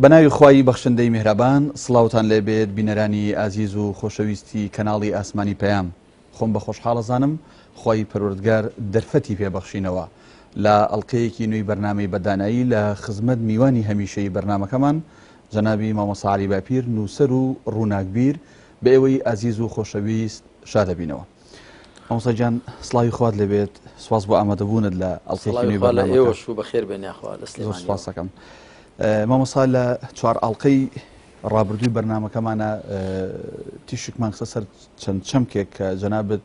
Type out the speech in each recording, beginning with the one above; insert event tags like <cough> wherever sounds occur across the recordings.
بەناوی خی بەخشندەی میهرەبان سلااوان لێبێت بینەرانی ئازیز و خۆشەویستی کەناڵی ئاسمانی پەیام خۆم بە خۆشحاڵەزانم خی پەروردگار دەرفەتی پێبەخشینەوە لە ئەڵلقەیەکی نوێی بەرنمەی بەدانایی لە خزمەت میوانی هەمیشەی بەرنمەکەمان جەنابی مامەساعلی باپیر نووسەر و ڕووناکبیر بە ئێوەی ئازیز و خۆشەویست شادەبینەوە. ئەوسەجان سڵاوی خوارد لەبێت سواز بۆ ئامادەبوونت لە ئەڵسەڵ ئێوەش بەخێر بێنیاخواسەکەم. مامەسا لە چوار ئەڵلقەی ڕابردووی بەرنمەکەمانە تیشکمان قسە سەر چەند چەمکێک کە جەنابێت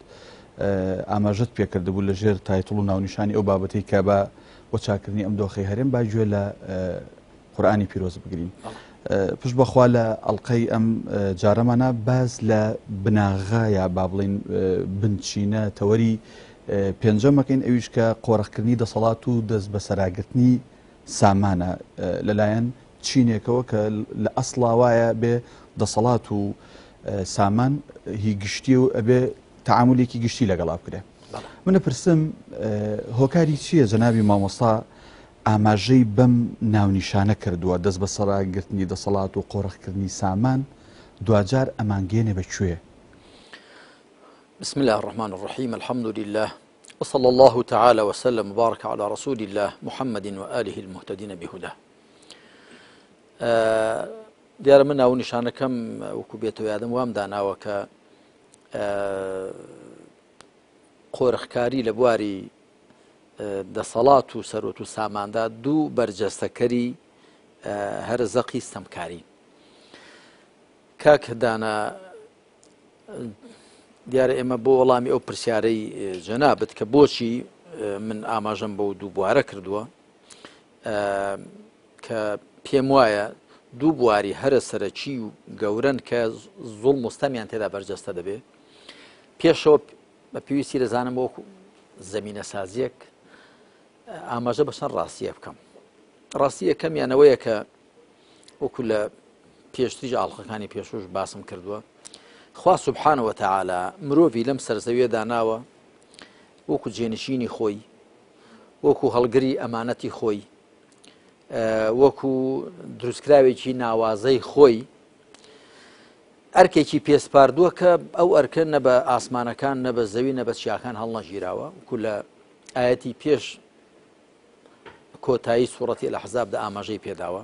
ئاماژت پێکردبوو لە ژێر تایتڵ و ناونیشانی ئەو بابەتی کە بە بۆ چاکردنی ئەم دۆخی هەرێم باگوێ لە قورآانی پیرۆز بگرین. پشت بەخوا لە ئەڵلقەی ئەم جارەمانە باز لە بناغایا با بڵین بنچینە تەوەری پێنجەمەکەین ئەویش کە قۆرەخکردنی دەسەڵات و دەست بە سەراگرتنی سامانە لەلایەن چینێکەوە کە لە ئەسڵاوایە بێ دەسەڵات و سامان هی گشتی و ئەبێ تەعاملێکی گشتی لەگەڵا بکرێ منە پرسم هۆکاری چییە جەناوی مامۆستا ئاماژەی بەم ناونیشانە کردووە دەست بە سەراگررتنی دەسەڵات و قۆڕخکردنی سامان دوجار ئەمانگەێنێ بەکوێ بسم الله الرحمن الرحيم الحمد لله وصلى الله تعالى وسلم وبارك على رسول الله محمد وآله المهتدين بهداه دیارە من ناو نیشانەکەم وەکو بێتەوە یادم وام داناوە کە قۆرخکاری لە بواری دەسەڵات و سەرۆت و ساماندا دوو بەرجەستەکەری هەر زەقی سەمکاری کاکدانە دیارە ئێمە بۆ وەڵامی ئەو پرسیارەی جەنابەت کە بۆچی من ئاماژەم بەو دوو بوارە کردووە کە پێم وایە دوو بواری هەرە سەرەکی و گەورن کە زۆڵ مستەمیان تێدا بەرجەستە دەبێت پێشەوە بە پێویستی دەزانم وەکو زمینە سازیەک ئاماژە بە چەند ڕاستیە بکەم ڕاستی یەکەم یانەوەیە کە وەکو لە پێشتریج ئاڵخەکانی پێشوش باسم کردووە خوا سوبحانەوە تەعاالە مرۆڤی لەم سەرزەویە داناوە وەکو جێنشینی خۆی وەکو هەڵگری ئەمانەتی خۆی وەکو دروستکراوێکی ناوازەی خۆی ئەرکێکی پێسپاردووە کە ئەو ئەرکە نە بە ئاسمانەکان نە بە زەوی نە بە چیاکان هەڵنەژیراوە وکو لە ئاەتی پێش کۆتایی سوورەتی لە حەزابدا ئاماژەی پێداوە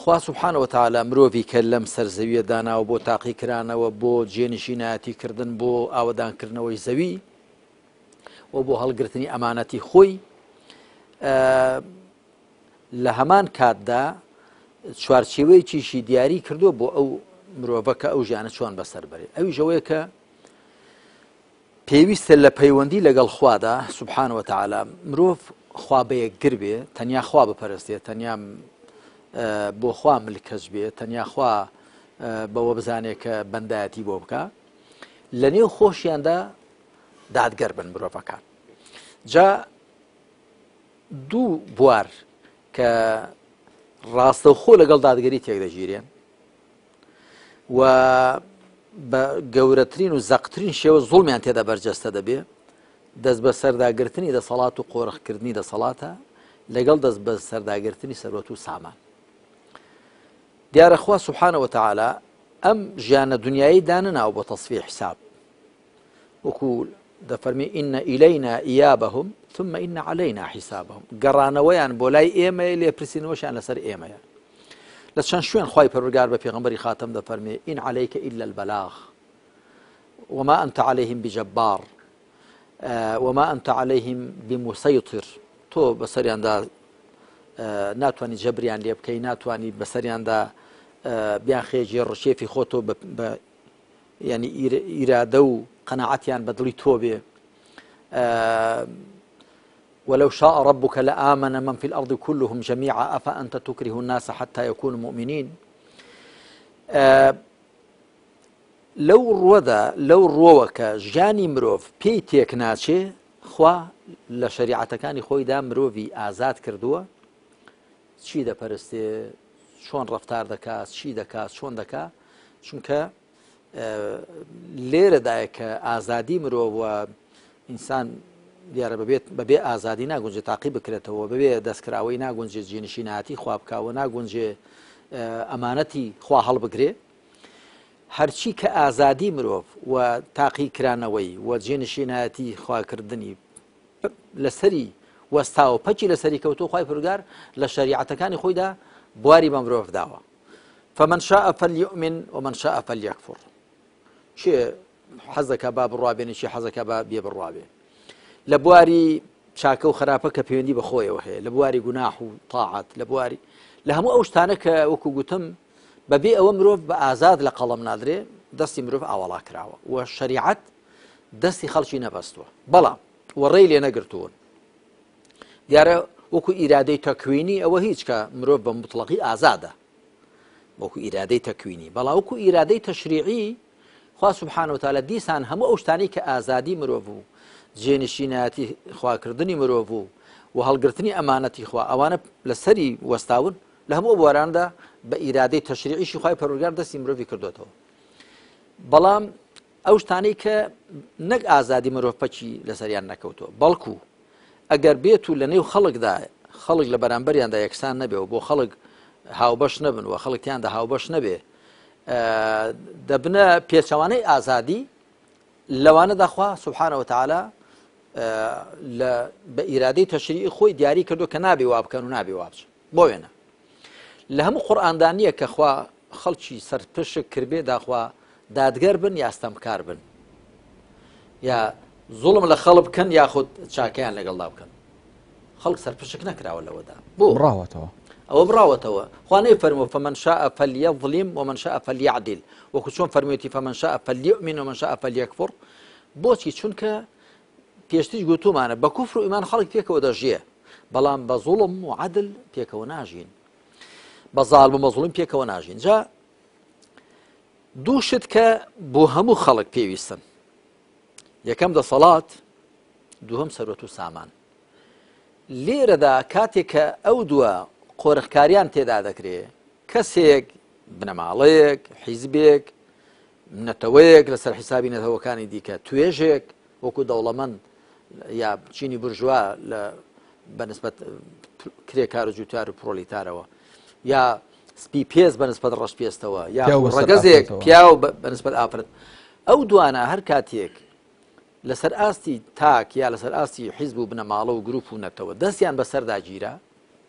خوا سوبحانەوە تاالە مرۆڤی کە لەم سەرزەویە داناوە بۆ تاقیکرانەوە بۆ جێنشی نایەتی کردن بۆ ئاوادانکردنەوەی زەوی و بۆ هەڵگرتنی ئەمانەتی خۆی لە هەمان کاتدا چوارچێوەی چیشی دیاری کردو بۆ ئەو مرۆڤەکە ئەو ژیانە چۆن بەسەر بەری ئەوی ژەوەیە کە پێویستە لە پەیوەندی لەگەڵ خوادا سوبحانەوە تعاالە مرۆڤ خوا بە یەکگر بێ تەنیا خوا بپەرستێت تەنیا بۆ خوا ملکەس بێ تەنیا خوا بەوە بزانێت کە بەندایەتی بۆ بکە لە نێو خۆشیاندا دادگەر بن مرۆڤەکان جا دوو بوار کە ڕاستەوخۆ لەگەڵ دادگەری تێک دەگیرێن و بە گەورەترین و زەقترین شێوە زوڵمیان تێدا بەرجەستە دەبێ دەست بە سەرداگررتنی دەسەڵات و قۆرەخکردنی دەسەڵاتە لەگەڵ دەست بە سەرداگررتنی سەرۆت و سامان دیارەخوا سوحانەوە تەعالا ئەم ژیانە دنیای دانناو بۆ تەصفی حساب وەکو دەفەرمی ئینە ئیلەینا ئیابەهم ثمە ئینە عليهەینا حیسابهم گەڕانەوەیان بۆ لای ئێمە لێپرسینەوەشیان لەسەر ئێمەیە لشان شوين خوي خی پەرگار بە خاتم خاتم فرمي ان عليك إلا البلاغ وما أنت عليهم بجبار آه، وما أنت عليهم بمسيطر تۆ بەسەریاندا آه، ناتوانانی جەبریان لێ بکەی ناتوانانی بەسەریاندا آه، بیان خێجێ ڕشێفی خۆتۆ خوتو ب يعني ارادو قناعتيان بدلي توبي ولو شاء ربك لآمن من في الأرض كلهم جميعا أفأنت تكره الناس حتى يكونوا مؤمنين آه لو رودا لو رووك جاني مروف بي تيكناتشي خوا خوي دا مروفي آزاد لشريعتەکانی خۆیدا دا ئازاد کردووە چی دەپەرستێ چۆن ڕفتار دەکات چی دەکات چۆن دەکا چونکە آه، لێرەدایە آزادي مروف و انسان دیارە ببێت بەبێ ئازادی ناگونجێ تاقی بکرێتەوە ببێ دەستکراوەی ناگونجێ جێنشی ناتی خوابکاوە ناگونجێ ئەمانەتی خوا هەڵ بگرێ هەرچی کە ئازادی مرۆڤ و تاقیکرانەوەی و جێنشینایەتی خواکردنی لەسەری وەستاوە پەچی لەسەری کەوتۆ خی پرگار لە شریعەتەکانی خۆیدا بواری بە مرۆڤ داوە فمەنشا ئەفەلیؤمن و منشا ئەفەلیەکفڕ چێ حەزەکە با بڕابێنێکی حەزەکە بە بێ بڕابێ لە بواری چاکە و خراپە کە پەیوەندی بەخۆیەوە هەیە لە بواری گوناح و تاعات لە بواری لە هەموو ئەو شتانە کە وەکو گوتم بەبێ ئەوە مرۆڤ بە ئازاد لە قەڵم نادرێ دەستی مرۆڤ ئاوەڵا کراوە و شریعت دەستی خەڵکی نەبەستوە بەڵام وەڕێی لێ نەگرتوون دیارە وەکو ئیرادەی تەکوینی ئەوە هیچ کە مرۆڤ بە مطلقی ئازادە وەکو ئیرادەی تەکوینی بەڵا وەکو ئیرادەی تەشریعی خوا سبحانە وتالە دیسان هەموو ئەو شتانی کە ئازادی مرۆڤ بوو جێنشینایەتی خواکردنی مرۆڤ بوو و هەڵگرتنی ئەمانەتی خوا ئەوانە لە سەری وەستاون لە هەموو بواراندا بە ئیرادەی تەشریعیشی خی پەرۆگار دەستی مرۆڤی کردوێتەوە بەڵام ئەو شتانەی کە نەک ئازادی مرۆڤپەچی لەسەریان نەکەوتەوە بەڵکو ئەگەر بێت و لە نێو خەڵکدا خەڵک لە بەرامبەریاندا یەکسان نەبێەوە بۆ خەڵک هاوبەش نەبن و خەڵکیاندا هاوبەش نەبێ دەبنە پێچەوانەی ئازادی لەوانە داخوا سوبحانەوە تعالا بە ئیرادەی تەشریعی خۆی دیاری کردو کە نابێ وا بکەن و نابێ وا بچ بۆ وێنە لە هەموو قورآاندانیە کە خوا خەڵکی سەرپشک کردێ داخوا دادگەر بن یاستەمکار بن یا زوڵم لە خەڵ بکەن یاخود چاکیان لەگەڵدا بکەن خەڵک سەرپشک نەکراوە لەوەدا بۆ ڕاوەتەوە ئەوە براوەتەوە خوانەی فەرمو فمەنشا ئەفەلیە ظلیم و منشا ئەفەلیعدیل وەکو چۆن فەرمیێتی فەمەنشا ئەفەلیؤمین و منشا ئەفەلیەکفڕ بۆچی چونکە پێشتیش گوتومانە بە کوفر و ئیمان خەڵک پێکەوە دەژیە بەڵام بە زوڵم و عدل پێکەوە ناژین بە زاڵ و مەزڵم پێکەوە ناژین جا دووشت کە بۆ هەموو خەڵک پێویستن یەکەم دەسەڵات دووهم سەرۆت و سامان لێرەدا کاتێک کە ئەو دووە قۆرەخکاریان تێدا دەکرێت کەسێک بنەماڵەیەک حیزبێک نەتەوەیەک لەسەر حیسابی نەتەوەکانی دیکە توێژێک وەکو دەوڵەمەند یا چینی برژوا لە بەنسبەت کرێ کار و جووتار و پرۆلیتارەوە یا سپی پێز بەنسبەت ڕەش پێستەوە یا ڕگەزێک پیا و بەنسبەت ئافرەت ئەو دوانە هەر کاتێک لەسەر ئاستی تاک یا لەسەر ئاستی حیز بوو بنە ماڵە و گروپ و نەتەوە دەستیان بەسەرداگیرە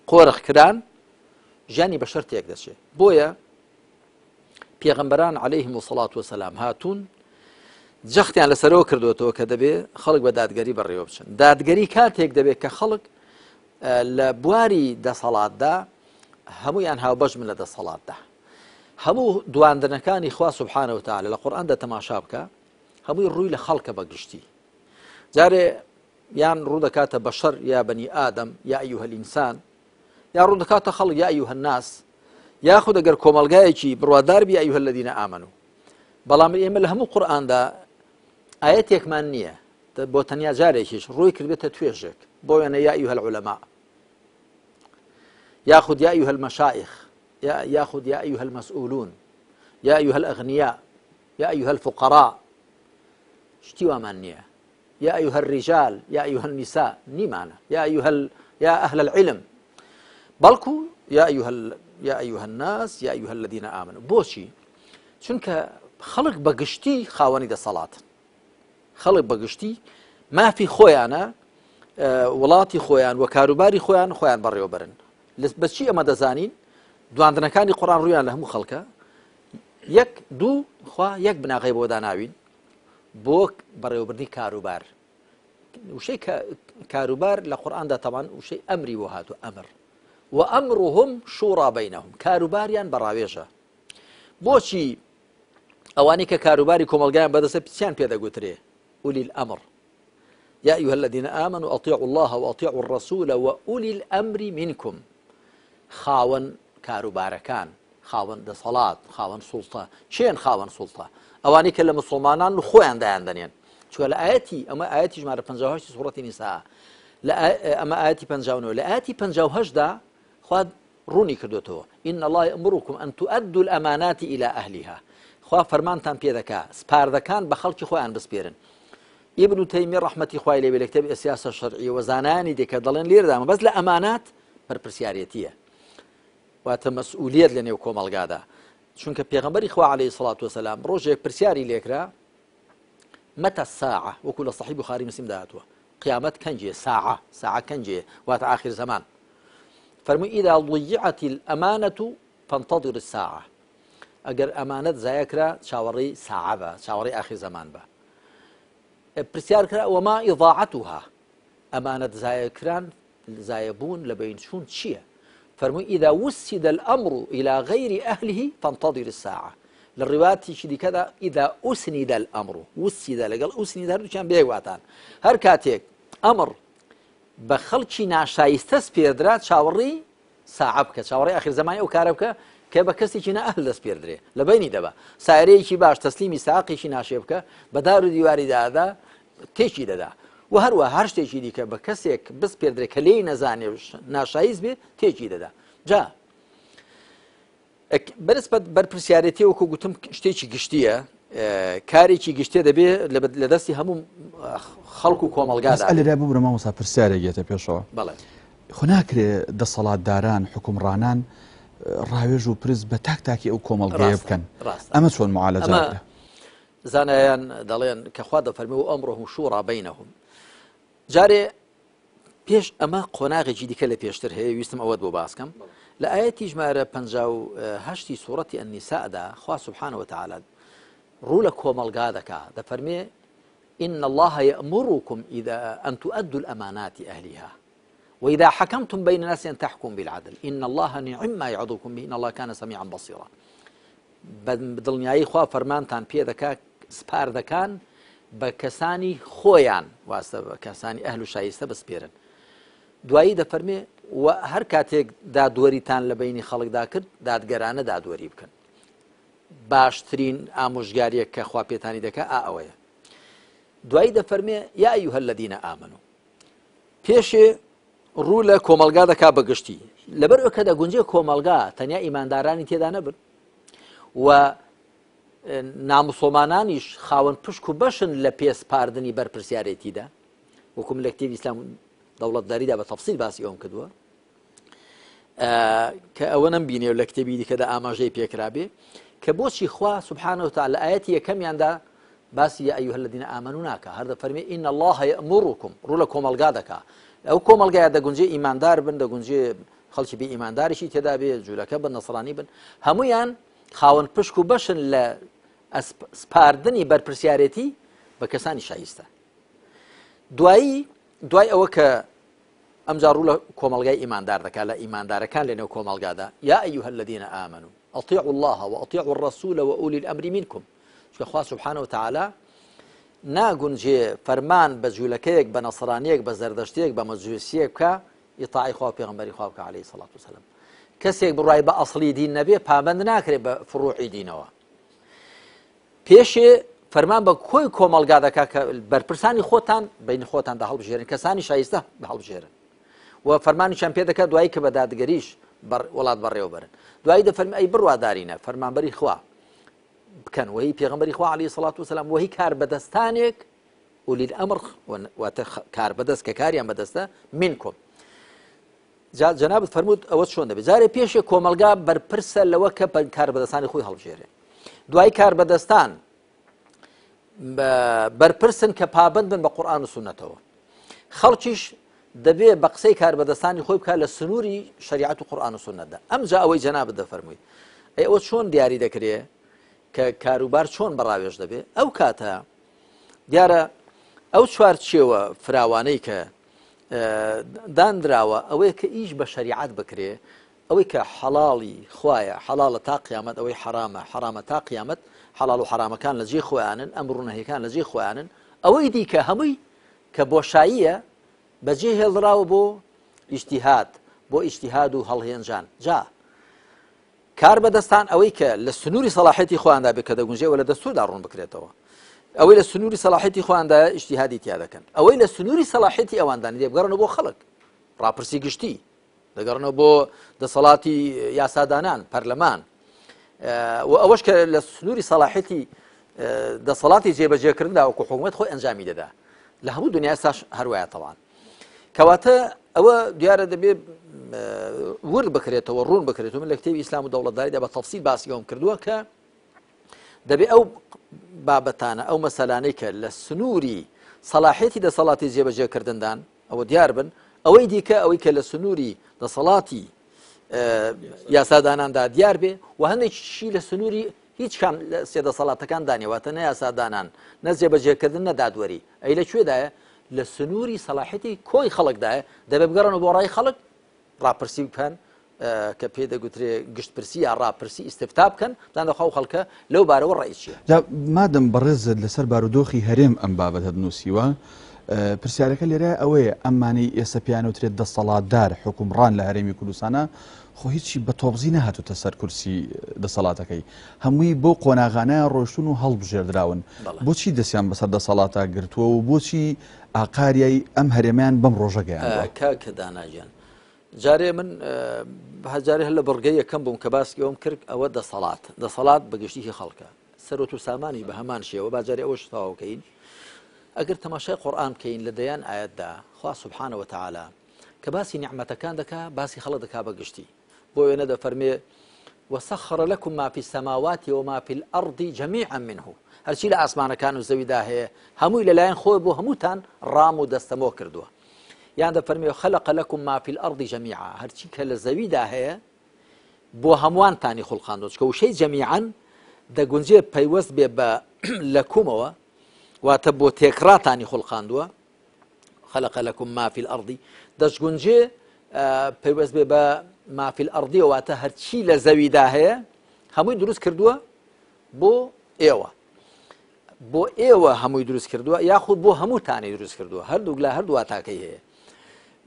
قۆرەخکران ژیانی بە شەر تێک دەچێت بۆیە پێغمبەران عليهلەیهم وسڵات وسلام هاتوون جەختیان لەسەرەوە کردوەوە کە دەبێ خەڵک بە دادگەری بەڕێوە بچن دادگەری کاتێک دەبێت کە خەڵک لە بواری دەسەڵاتدا هەمویان هاوبەش من لە دەسەڵاتدا هەموو دواندنەکانی خوا سوبحانەوەتە لە قورآاندا تەماشا بکە هەمووی ڕووی لە خەڵکە بەگشتی جارێ یان ڕوو دەکاتە بەشەر یا بەنی ئادەم یا ئەیوهلئینسان یا ڕوو دەکاتە خەڵک یا ئەیوهەناس یاخود ئەگەر کۆمەلگایەکی بڕوادار بی ئەیوهل لە دینە ئامن و بەڵام ئێمە لە هەموو قورآاندا آياتيك ما نية بو تنيا جاريكيش روي كربيتا تويجك بو أنا يا أيها العلماء ياخذ يا أيها المشايخ يا ياخذ يا أيها المسؤولون يا أيها الأغنياء يا أيها الفقراء اشتوى مانية يا أيها الرجال يا أيها النساء نيمانة يا أيها ال... يا أهل العلم بلكو يا أيها ال... يا أيها الناس يا أيها الذين آمنوا بوشي شنك خلق بقشتي خاوني ده صلاتن خەڵک بەگشتی مافی خۆیانە وڵاتی خۆیان وە کاروباری خۆیان خۆیان بەڕێوەبرن بەچی ئەمە دەزانین دواندنەکانی قڕان ڕویان لە هەموو خەڵکە یەک دوو خوا یەک بناغی بۆ داناوین بۆ بەڕێوەبردنی کاروبار وشەی کاروبار لە قورآاندا تەوان وشەی ئەمری بۆ هاتو ئەمر و ئەمرهم شوڕابینەهم کاروباریان بەڕاوێژە بۆچی ئەوانی کە کاروباری کۆمەلگایان بەدەسە پچیان پێدەگوترێ أولي الأمر يا أيها الذين آمنوا أطيعوا الله وأطيعوا الرسول وأولي الأمر منكم خاون كارو باركان خاون ده صلاة خاون سلطة شين خاون سلطة أواني كلمة و خۆیان دایان دەنێن چوە لآياتي أما آياتي ئاەتی بنجاوهاش سورة سوورەتی أما آياتي ئاەتی 5 بنجاوهاش ئاەتی خواد روني كردوتو إن الله يأمركم أن تؤدوا الأمانات إلى أهلها خوا فەرمانتان پێ دەکا سپاردەکان بە خوان خۆیان بسپێرن ابن تيمية رحمة إخوائي لي بالكتاب السياسة الشرعية وزاناني ديك دلين لير دام بس لأمانات واتا واتمسؤوليات لنيو كومال قادة شونك بيغمبر إخوة عليه الصلاة والسلام ڕۆژێک برسياري ليكرا متى الساعة وكل لە خاري مسلم داتوا قيامت كنجي ساعة ساعة كنجي وات آخر زمان فرمو إذا ضيعت الأمانة فانتظر الساعة أجر أمانة زايكرا شاوري ساعة با شاوري آخر زمان با پرسیار و وما اضاعتها ئەمانە زایەکران زایەبوون لبین شون چیه فەرمووی اذا وسد الأمر إلى غير أهله فانتظر الساعة للروايات شدي كذا إذا أسند الأمر وسد لگل أسند هر دوشان بيه واتان هر کاتیک أمر بخلشي ناشايستس بيدرات ساعب که شاوری آخر زمانی أو که کە بە کەسێکی نەهل دەست پێدرێ لە بینی دەبا سایرەیەکی باش تەسلیمی ساقیشی ناشێ بکە بەدار و دیواری دادا تێکی دەدا و هەروە هەر شتێکی دیکە بە کەسێک بست پێدرێ کە لێی نەزانێ ناشایز بێ تێکی دەدا جا بەرزپەت بەرپسیارەتی وەکو گوتم شتێکی گشتیە کارێکی گشتێ دەبێت لە دەستی هەموو خەڵکو و کۆمەلگاز لەدا ببرەمە وسا پرسیارێک گێتە پێشەوە بەڵێ خۆ ناکرێ دەسەڵاتداران حکومڕانان ڕاوێژ و پرز بە تاک تاکی ئەو کۆمەڵگەیە بکەن ئەمە چۆن معالە زانایان دەڵێن کەخوا دەفەرمی و ئەمڕۆهم شوڕا بینەهم جارێ پێش ئەمە قۆناغێکی دیکە لە پێشتر هەیە ویستم ئەوەت بۆ باسکەم لە ئاەتی ژمارە پهشتی سوورەتی ئەنیسادا خوا سبحانەوە تعاالات ڕوو لە کۆمەلگا دەکا دەفەرمێ إن الله يأمركم إذا أن تؤدوا الأمانات أهلها وإذا حكمتم بين الناس أن تحكم بالعدل إن الله نعم ما يعظكم به إن الله كان سميعا بصيرا بدڵنیایی خوا فەرمانتان پێ دەکا سپار دەکان بە کەسانی خۆیان واستە بە کەسانی ئەهل و شایستە بسپێرن دوایی دەفەرمێ هەر کاتێک دادوەریتان لە بینی خەڵکدا کرد دادگەرانە دادوەری بکەن باشترین ئامۆژگاریە کە خوا پێێتانی دەکە ئا ئەوەیە دوایی دەفەرمێ یا ئەوهل لە دینە ئامن و پێشێ ڕوو لە کۆمەلگا دەکا بەگشتی لەبەر ئەوکە دەگونجێ کۆمەلگا تەنیا ئیماندارانی تێدا نەبن و نامسۆمانانیش خاوەن پشک و بەشن لە پێسپاردننی بەرپسیارەتیدا وەکوم لە کتێوی ئسلام دەوڵەت دەریدا بە تەفسیل باسی ئەوم کردووە کە ئەوە نم بینێ لە کتێبی دیکەدا ئاماژەی پێکرابێ کە بۆچی خوا سبحانەوەتا لە ئاەتی یەکەمیاندا باسی ئەیوهل لە دینە ئامن و ناکە هەردە فەرمی ئین الله یەمڕووکم ڕوو لە کۆمەلگا دەکات ئەو کۆمەلگایە دەگونجێ ئیماندار بن دەگونجێ خەڵکی بی ئیماندارشی تێدا بێ جوولەکە بن نەسەڵانی بن هەمویان خاوەن پشک و بەشن لە سپاردنی بەرپسیارەتی بە کەسانی شایستە دوایی دوای ئەوە کە ئەمجار ڕوو لە کۆمەلگای ئیماندار دەکات لە ئیماندارەکان لەنێو کۆمەلگادا یا ئەیوه لە دینە ئامن و ئەڵتیع الله و ئەڵتیع ڕسوولەوە ئولی ئەمری منکم چکە خوا سبحانە و تعالا ناگونجێ فەرمان بە جوولەکەیەک بە نەسرانیەک بە زەردەشتێک بە مەجووسیە بکە ئیتاعی خوا پێغمبەری خواکە عليهەی سڵات وسلم کەسێک بڕای بە ئەسلی دین نەبێ پابند ناکرێت بە فڕوعی دینەوە پێشێ فەرمان بە کۆی کۆمەلگا دەکا کە بەرپرسانی خۆتان بین خۆتان دا هەڵبژێرن کەسانی شایستە بە هەڵبژێرن و فەرمانی چەند پێ دەکات دوایی کە بە دادگەریش وڵات بەڕێوەبرن دوایی دەفەرمی ئەی بڕوادارینە فەرمانبەری خوا بکەن وهی پێغمبەری خوا علی سڵات و سلام وهی کار بەدەستانێک ولیل ئەمر واتە کار بەدەست کە کاریان بەدەستە من کۆم جەنابەت فەرمووت ئەوە چۆن دەبێت جارێ پێشێک کۆمەلگا بەرپرسە لەوە کە کار بەدەستانی خۆی هەڵژێرێ دوای کار بەدەستان بەرپرسن کە پابند بن بە قورآان و سونەتەوە خەڵکیش دەبێت بە قسەی کار بەدەستانی خۆی بکات لە سنووری شریعت و قورآان و سونەتدا ئەمجا ئەوەی جەنابەت دەفەرمووی ئەی ئەوە چۆن دیاری دەکرێت کە کاروبار چۆن بەڕاوێش دەبێ ئەو کاتە دیارە ئەو چوار چێوە فراوانەی کە دانراوە ئەوەیە کە ئیش بە شریعات بکرێ ئەوەی کە حەڵاڵی خویە حەڵالە تا قیامەت ئەوەی حرامە حرامە تا قیامەت حەڵال و حرامەکان لە جێ خۆیانن ئەم ڕوونەهەکان لە جێ خۆیانن ئەوەی دیکە هەمووی کە بۆشاییە بەجێ هێڵراوە بۆ ئیشتیهات بۆ ئیشتیهاد و هەڵهێنجان جا کار بەدەستان ئەوەی کە لە سنووری سەلاحەتی خۆیاندا بکە دەگونجێەوە لە دەستوردا ڕوون بکرێتەوە ئەوەی لە سنووری سەلاحەتی خۆیاندا ئیشتیهادی تیا دەکەن ئەوەی لە سنووری سەلاحەتی ئەواندان دێبگەڕنەوە بۆ خەڵک ڕاپرسی گشتی دەگەڕنەوە بۆ دەسەڵاتی یاسادانان پەرلەمان و ئەوەش کە لە سنووری سەلاحەتی دەسەڵاتی جێبەجێکردندا وەکو حکوومەت خۆی ئەنجامی دەدا لە هەموو دنیا ساش هەروایە تەوان کەواتە ئەوە دیارە دەبێت ور بکرێتەوە ڕوون بکرێتەوە لە کتێبی ئسلام و دەوڵەتداریدا بە تەفسیل باسیەوەم کردووە کە دەبێت ئەو بابەتانە ئەو مەسەلانەی کە لە سنووری سەلاحێتی دەسەڵاتی جێبەجێکردندان ئەوە دیار بن ئەوەی دیکە ئەوەی کە لە سنووری دەسەڵاتی یاساداناندا دیار بێ و هەندێکشی لە سنووری هیچ سێدەسەڵاتەکان دانیێواتە نە یاسادانان نە جێبەجێکردن نەدادوەری ئەی لەکوێدایە لە سنووری سەلاحەتی کۆی خەڵکدایە دەبێ بگەڕن بۆ ڕای خەڵک ڕاپرسی بکەن کە پێ دەگوترێ گشتپرسی یا ڕاپرسی ئیسفتا بکەن دانەخواو خەڵکە لەو بارەوە ڕێ چیە مادەم بەڕێزت لەسەر بارودۆخی هەرێم ئەم بابەت هەبنووسیوە پرسیارەکە لێرە ئەوەیە ئەمانی ئێستا پیانوترێت دەسەڵاتدار حکومڕان لە هەرێمی کوردستانە خۆ هیچی بە تۆبزی نەهاتوتە سەر کورسی دەسەڵاتەکەی هەمووی بۆ قۆناغانە ڕۆشتون و هەڵبژێردراون بۆچی دەستیان بەسەر دەسەڵاتە گرتووە و بۆچی ئاقاریایی ئەم هەرێمیان بەم ڕۆژەگەیان کە داناژیان جارێ من هەجارێ هەر لە بڕگەی یەکەم بووم کە باسکەوەم کرد ئەوە دەسەڵات دەسەڵات بەگشتیی خەڵکە سەرۆ و سامانی بە هەمان شێوە باجارێ ئەوە شتاوکەین ئەگەر تەماشای قورآان بکەین لە دەیان ئاەتدا خوا سبحانەوە تعالا کە باسی نیعممەتەکان دەکا باسی خەڵە دەکا بەگشتی بۆ وێنە دەفەرمێ وسخر لكم ما في السماوات وما في الأرض جميعا منه هرچی لە ئاسمانەکان و زەویدا هەیە هەمووی لەلایەن خۆی بۆ هەمووتان ڕام و دەستەمۆ کردووە یان دەفەرمی خلق لكم ما في الأرض جميعا هەرچی کە لە زەویدا هەیە بۆ هەمووانتانی خوڵخاندۆچکە وشەی جەمیعان دەگونجێ پەیوەست بێ بە <clears throat> لەکومەوە واتە بۆ تێکراتانی خوڵقااندووە خەلقە لەکم مافیل ئەڕدی دەستگونجێ پەیوەست بێ بە مافیل ئەڕدی واتە هەرچی لە زەویدا هەیە هەمووی دروست کردووە بۆ ئێوە بۆ ئێوە هەمووی دروست کردووە یاخود بۆ هەمووتانی دروست کردووە هەردووک لە هەردوو واتاکەی هەیە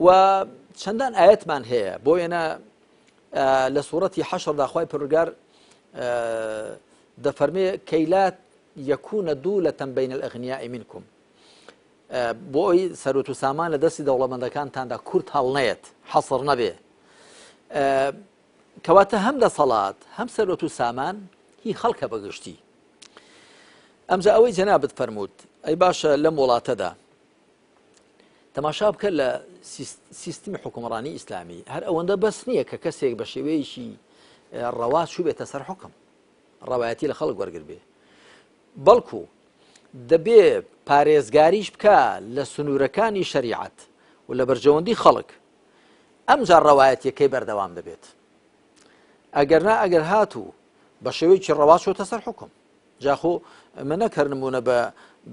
و چەندان ئاەتمان هەیە بۆ وێنە لە سوورەتی حەشەدا خی پرگار دەفەرمێ کەیلات یەکوونە دوو لە تەمبین ئەغنیای منکم بۆ ئەوی سەرۆت و سامان لە دەستی دەوڵەمەندەکانتاندا کورت هەڵ نەیەت حەسڕ نەبێ کەواتە هەم لە سەڵات هەم سەرۆت و سامان هی خەڵکە بەگشتی ئەمجا ئەوەی جەنابەت فەرمووت ئەی باشە لەم وڵاتەدا تەماشا بکە لە سیستمی حکومڕانی ئیسلامی هەر ئەوەندە بەس نییە کە کەسێک بە شێوەیەشی ڕەوا چوبێتە سەر حکم ڕەوایەتی لە خەڵک وەرگربێ بەڵکو دەبێ پارێزگاریش بکە لە سنوورەکانی شریعت و لە بەرژەوەندی خەڵک ئەمجار ڕەوایەت یەکەی بەردەوام دەبێت ئەگەرنا ئەگەر هاتوو بە شێوەیەکی ڕەوا شۆتە سەر حکم جاخۆ منە کەرنمونە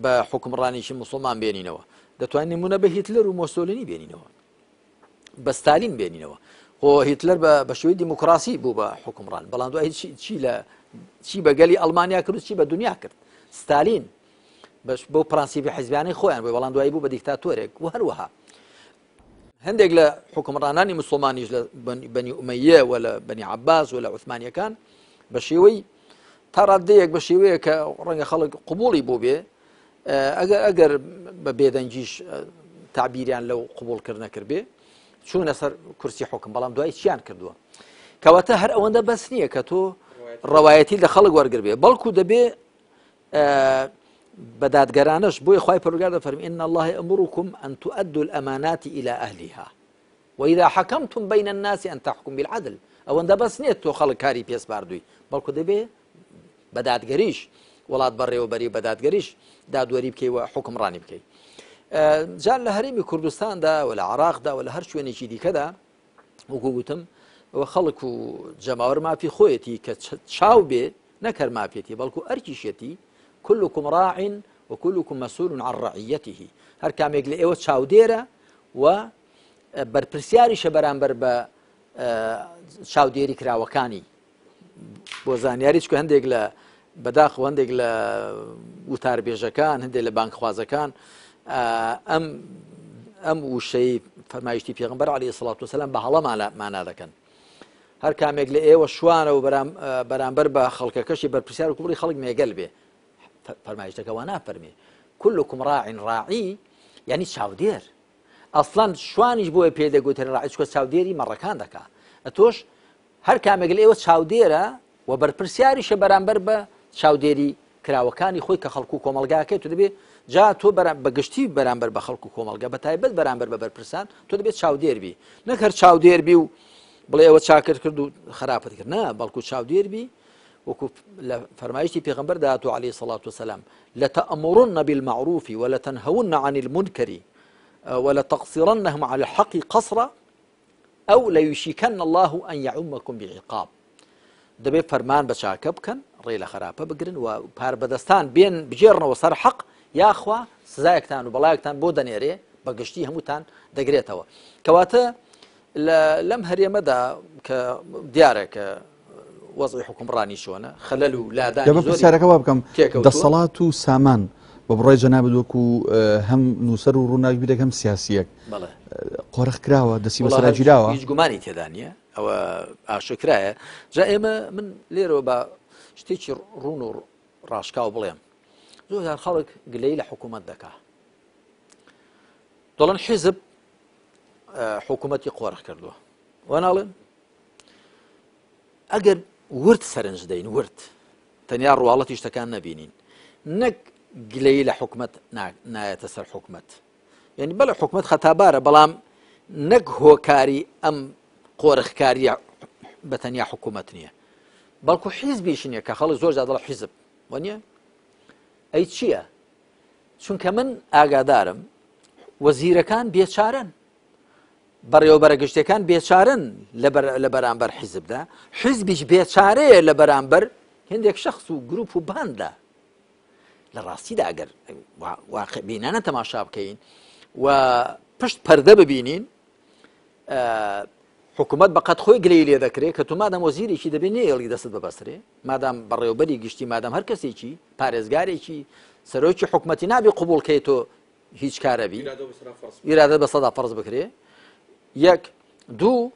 بە حکمڕانیشی مسلمان بێنینەوە دەتوانین نمونە بە هیتلەر و مۆسۆلینی بێنینەوە بە ستالین بێنینەوە خۆ هیتلەر بە شوی دیموکراسی بوو بە حکمڕان بەڵام دوای چی لە چی بەگەلی ئەلمانیا کرد چی بە دنیا کرد ستالین بەش بۆ پرانسیبی حیزبیانەی خۆیان بۆی بەڵام دوایی بوو بە دیکتاتۆرێک و هەروەها هەندێک لە حکومڕانانی مسلمانیش لە بنی ئومەیە و لە بنی عباز و لە عوثمانیەکان بە شێوەی تا ڕادەیەک بە شێوەیە کە ڕەنگە خەڵک قوبولی بۆ بێ ئەگەر بە بێدەنجیش تعبیریان لەو قوبولکردن کردبێ چوونە سەر کورسی حکم بەڵام دوای چیان کردووە کەواتە هەر ئەوەندە بەس نییە کە تۆ ڕەوایەتی لە خەڵک وەرگربێ بەڵکو دەبێ بەدادگەرانش بۆی خی پرگار دەفەرمی إن الله يأمركم أن تؤدوا الأمانات إلى أهلها وإذا حكمتم بين الناس أن تحكم بالعدل ئەوەندە بەس نێت تۆ خەڵک کاری پێس باردووی بەڵکو دەبێ بەدادگەریش وڵات بەڕێوەبەری بەدادگەریش دادوەری بکەیەوە حکمڕانی بکەیت جان لە هەرمی کوردستاندا و لە عراقدا و لە هەر شوێنێکی دیکەدا وگوگوتم ئەوە خەڵک و جەماوەەر مافی خۆیەتی کە چاو بێ نەکەر مافێتی بەڵکو ئەرکیشەتی كلكم راع وكلكم مسؤول عن رعيته هەر کامێک لە ئێوە چاودێرە و بەرپرسیاریشە بەرامبەر بە چاودێری کراوەکانی بۆ زانیاریش کو هەندێک لە بەداخ هەندێک لە وتاربێژەکان هەندێک لە بانکخوازەکان ئەم ئەم وشەی فەرمایشتی پێغمبەر علی سڵات وسلام بە هەڵەمانە دەکەن هەر کامێک لە ئێوە شوانە و بەرامبەر بە خەڵکەکەشی بەرپرسیار و کوڕی خەڵک مێگەل بێ فەرمایشتەکەەوە ناپەرمێ كلكم راع راعی یعنی چاودێر ئەفلان شوانیش بۆیە پێدەگوتن ڕعیچکە چاودێری مەڕەکان دکا ئەتۆش هەر کامەگەل ئێوە چاودێرە و بەرپرسیاریشە بەرامبەر بە چاودێری کراوەکانی خۆی کە خەڵکو و کۆمەلگاکە تو دەبێت جا تۆ بەگشتی بەرامبەر بە خەڵکو و کۆمەلگا بە تایبەت بەرامبەر بە بەرپرسان تۆ دەبێت چاودێربی نەکەر چاودێربی و بڵێ ئەوە چاکرد کرد و خراپت کرد نه بەڵکو چاودێربی وكو فرمايشي فەرمایشتی پێغمبەر داهاتوو عليه الصلاة والسلام لتأمرن بالمعروف ولتنهون عن المنكر آه، ولتقصرنهم على الحق قصرا أو لە یوشیکەن الله أن يعمكم بعقاب دبي فرمان بە چاکە بکەن ڕێ لە خراپە بگرن و پار بەدەستان بێن بجێڕنەوە سەر حەق یاخوا سزایەکتان و بەڵایەکتان بۆ دەنێرێ بەگشتی هەمووتان دەگرێتەوە کەواتە لەم هەرێمەدا وەزی حکومڕانی شوۆنە خەلەل و لادا لە بەسیارەکەەوە بکەم دەسەڵات و سامان بە بڕای جەنابدوەکو و هەم نووسەر و ڕووناوی دەکەم سیاسیەک قۆرەخ کراوە دەسی بەسەراگیراوە هیچ گومانی تێدانە ئەوە ئاشکرایە جا ئێمە من لێرەوە بە شتێکی ڕون و ڕاشکاو بڵێم زۆر خەڵک گلەی لە حکوومەت دەکا دڵن حیزب حکوومەتی قۆرەخ کردووە وەناڵێن ئەگەر ورد سەرنج دەین ورد تەنیا ڕواڵەتی شتەکان نەبینین نەک گلەی لە حکومت نایەتە سەر حکومت یعنی بەڵە حکومت خەتابارە بەڵام نەک هۆکاری ئەم قۆرەخکاری بە تەنیا حکوومەت نییە بەڵکو حیزبیش نیە کە خەڵک زۆر دەڵ حیزب وەنیە ئەی چییە چونکە من ئاگادارم وەزیرەکان بێچارن بەڕێوبەرەگشتەکان بێچارن لە بەرامبەر حیزبدا حیزبیش بێچارەیە لە بەرامبەر هندێک شخص و گروپ و باندا لە ڕاستیدا ئەگەر بینانە تەماشا بکەین و پشت پەردە ببینین حکوومەت بەقەت خۆی گلی لێ دەکرێت کە تو مادەم وەزیریکی دەبێت نێڵی دەست ببەسرێ مادام بەڕێوبەری گشتی مادەم هەر کەسێکی پارێزگارێکی سەرۆکی حکوومەتی نابێ قوبولکەیت تۆ هیچ کارەبی ئیرادە بە سەدا فەرز بکرێ يك دو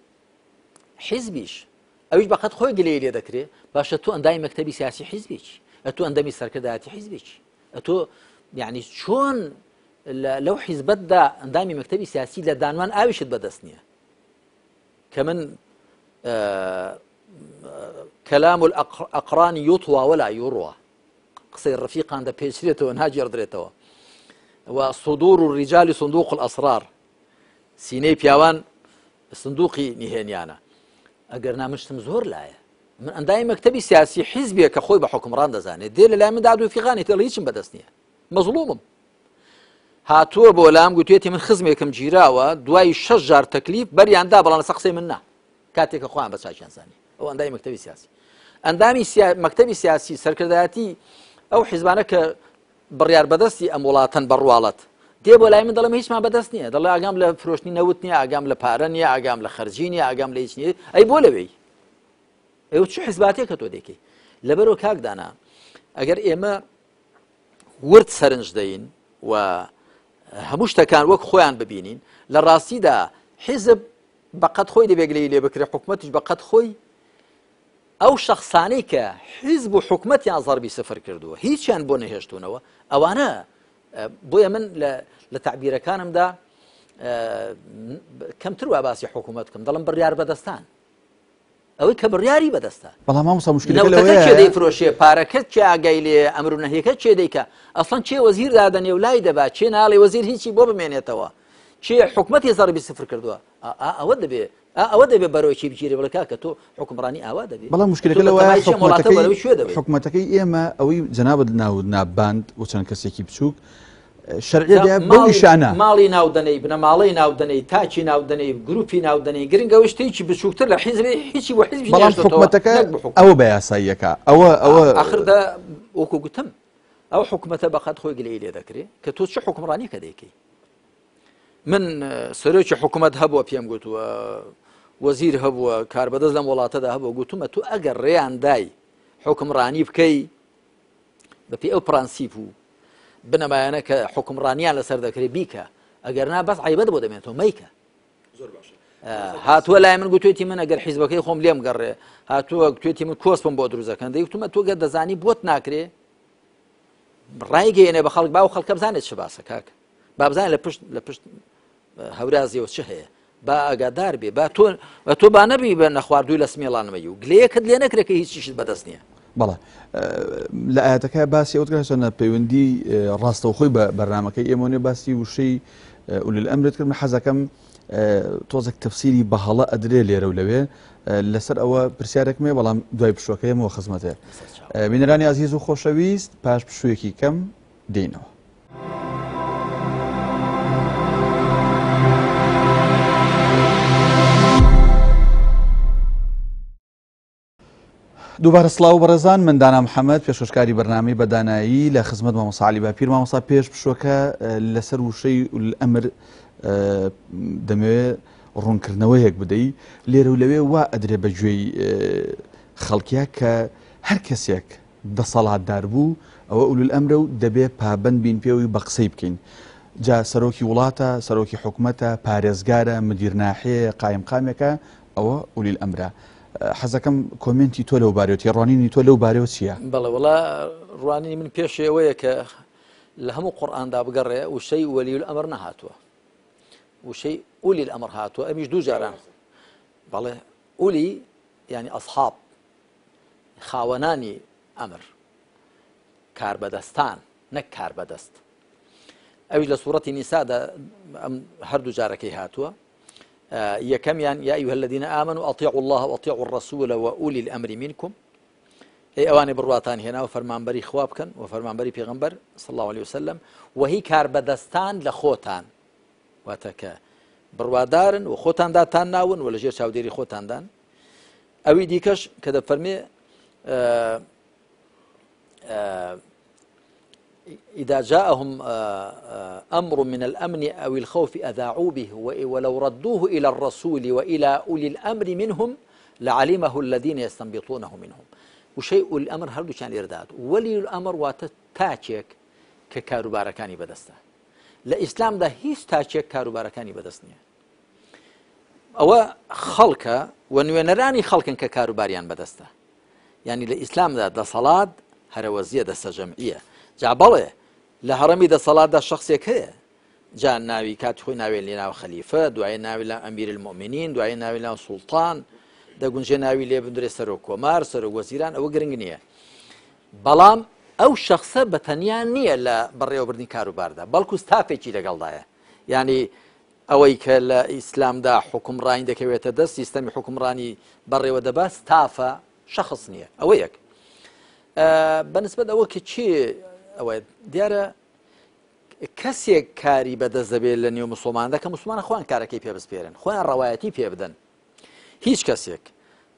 حزبيش أويش بقت خوي قليل يا ذكري باش تو أنداي مكتبي سياسي حزبيش أتو أندمي سركداتي حزبيش أتو يعني شون لو حزب دا ان أندامي مكتبي سياسي لدانوان تبدا سنيه كمن آه كلام الأقران يطوى ولا يروى قصير رفيق عند بيشريته ونهاجر دريتو وصدور الرجال صندوق الأسرار سینەی پیاوان سندوقی نیهێنیانە ئەگەر نامشتم زۆر لایە من ئەندای مەکتتەبی سیاسی حیزبیە کە خۆی بە حکمڕان دەزانێت دێ لە لای من دادوفیقانی تەڵ هیچم بەدەست نیە مەزلومم هاتووە بۆ لام گوتوێتی من خزمێکم گیراوە دوای شەش جار تەکلیف بەریاندا بەڵان لە سەقسەی من نا کاتێکە خۆیان بە چاکیانزانانی ئەو ئەندای مەکتتەبی سیاسی ئەندامی مەکتتەبی سیاسی سەرکردایەتی ئەو حیزبانە کە بڕیار بەدەستی ئەم وڵاتەن بەڕواڵەت تێ بۆ لای من دەڵم هیچمان بەدەست نییە دەڵێ ئاگام لە فرۆشتنی نەوت نیە ئاگام لە پارە نیە ئاگام لە خەرجینی ئاگام لە هیچ نیە ئەی بۆ لەوەی ئەو چ حزباتێک کە تۆ دێکی لەبەرەوە کاکدانا ئەگەر ئێمە ورد سەرنج دەین و هەموو شتەکان وەک خۆیان ببینین لە ڕاستیدا حیزب بەقەت خۆی دەبێت لە لێ بکرێ حکوومەتش بەقەت خۆی ئەو شخصانەی کە حیزب و حکوومەتیان زەربی سفر کردووە هیچیان بۆ نەهێشتونەوە ئەوانە بۆیە من لە تعبیرەکانمدا کەمتر وا باسی حکوومەت بکەم دەڵم بڕیار بەدەستان ئەوەی کە بڕیاری بەدەستا بەڵام مشکلی فرۆشیە پارەکە چ ئاگای لێ ئەمرو نەهەکە چێ دەیکە ئەسڵەن چێ وەزیر دادەنێ و لای دەبات چێ ناڵی وەزیر هیچی بۆ بمێنێتەوە چێ حکومەتی زەربی سفر کردووە ئەوە دەبێ ئەوە دەبێ بەرەوەکی بگیری بڵکە کە تۆ حکمڕانی ئاوا دەبێت بەڵام مشکلەکە حکوومەتەکەی ئێمە ئەوی جەنابەت ناود ناباند و چەند کەسێکی بچووک شانە ماڵی ناودنەی بنەماڵی ناودنەی تاچی ناودنەی گروپی ناودنەی گرنگەوە شتێکی بچووتر لە حیزبی هیچی وە حیزبی حکوومەتەکە ئەوە بە یاساییەکە ئەوە ئەوە ئەخردا وەکو گوتم ئەو حکوومەتە بەخەت خۆی گلەی لێ دەکرێت کە تۆ چه حکمڕانی کە دەیکەی من سەرۆکی حکوومەت هەبووە پێم گوتووە وەزیر هەبووە کاربەدەست لەم وڵاتەدا هەبوو گوتومە تو ئەگەر ڕێیان دای حکمڕانی بکەی بەپی ئەو پرانسیپ و بنەمایانە کە حکمڕانیان لەسەر دەکرێت بیکە ئەگەر نا بەس عیبەت بۆ دەمێتەوە مەیکە هاتووە لای من گوتێتی من ئەگەر حیزبەکەی خۆم لێم گەڕێ هاتووە توێتی من کۆسپم بۆ دروزەکەن دەیکتومە تۆ گە دەزانی بۆت ناکرێ ڕایگەێنێ بە خەڵک با و خەڵکە بزانێت چ باسە کاکە بابزانێت لە پشت لە پشت هەورازیەوە چ هەیە با ئاگادار بێ با تۆ بە تۆ با نەبی بە نەخواردووی لە سمێڵانمەی و گلەیەکت لێ نەکرێکە هیچیشت بەدەست نییە بەڵە لە ئاەتەکە باسی ئەوتگەشتە پەیوەندی ڕاستەوخۆی بە بەرنمەکەی ئێمۆنێ باسی وشەی ئولل ئەمرێت کردن حەزەکەم تۆزێک تەفسیری بەهڵە ئەدرێ لێرە و لەوێ لەسەر ئەوە پرسیارێک مێ بەڵام دوای پشوەکەیمەوە خزمەتێ مینەرانی ئازیز و خۆشەویست پاش پشوێکی کەم دێنەوە دووبارە سلااو بەڕێزان مندانا محەممەد پێشۆشکاری بەرنامی بەدانایی لە خزمەت مامەساالی بە پیر مامەسا پێش بشۆکە لەسەر وشەی ئەمر دەمەوێت ڕوونکردنەوەیەک بدەیت لێرە و لەوێ وا ئەدرێ بەگوێی خەڵکیا کە هەر کەسێک دەسەڵاتدار بوو ئەوە ئولول ئەمرە و دەبێ پابند بین پێوی بە قسەی بکەین. جا سەرۆکی وڵاتە سەرۆکی حکوومەتە پارێزگارە مدیرناحەیە قایم قامێکە ئەوە ئولیل ئەمرە. حەزەکەم کۆمنتی تۆ لەو بارێتی ڕوانینی تۆ لەو بارەوە چییە؟ بەڵێ وڵا ڕوانینی من پێش ئێوەیە کە لە هەموو قڕآاندا بگەڕێ وشەی وەلیول ئەمر نەهاتووە وشەی ئولی ئەمر هاتووە ئەمیش دوو جاران بەڵێ ئولی ینی ئەسحاب خاوەنانی ئەمر کار بەدەستان نەک کار بەدەست ئەوش لە سوورەتی نیسادا هەردوو جارەکەی هاتووە یەکەمیان آه، يعني؟ يا أيها الذين آمنوا أطيعوا الله وأطيعوا الرسول وأولي الأمر منكم ئەمری منکم ئەی ئەوانێ بڕاتان هێنا وفرمان بري خواب بکەن و فەرمانبەری پێغمبەر سڵاو علی وسلم وهی لخوتان بەدەستان لە وخوتان داتان ناون ولا جير ناون خوتان دان چاودێری ديكش ئەوی فرمي کە إذا جاءهم آه، آه، أمر من الأمن أو الخوف أذاعوا به ولو ردوه إلى الرسول وإلى أولي الأمر منهم لعلمه الذين يستنبطونه منهم وشيء الأمر هل كان إرداد ولي الأمر وات ككارو ككاروباركاني بدسته لإسلام ده هيس باركاني كاروباركاني أو ئەوە خەڵکە خلقا ككارو باريان کە يعني لإسلام ده ده صلاة هروزية ده سجمعية جا بەڵێ لە هەرەمی دەسەڵاتدا شخصێک هەیە جا ناوی کات خۆی ناوێت لێ ناو خەلیفە دوای ناوی لە ئەمبیر المؤمنین دوای ناوی لە سوڵتان دەگونجێ ناوی لێ بدرێ سەر و کۆمار سەر و وەزیران ئەوە گرنگ نییە بەڵام ئەو شخصە بە تەنیا نییە لە بەڕێوەبردننی کاروباردا بەڵکو ستافێکی لەگەڵدایە ینی ئەوەی کە لە ئیسلامدا حکمڕانی دەکەوێتە دەست سیستەمی حکمڕانی بەڕێوە دەبا ستافە شخص نییە ئەوە یەک بەنسبت ئەوە کە چی ئەوە دیارە کەسێک کاری بەدەست دەبێت لە نێو مسلماندا کە مسلمانە خۆیان کارەکەی پێ بسپێرن خۆیان ڕەوایەتی پێ بدەن هیچ کەسێک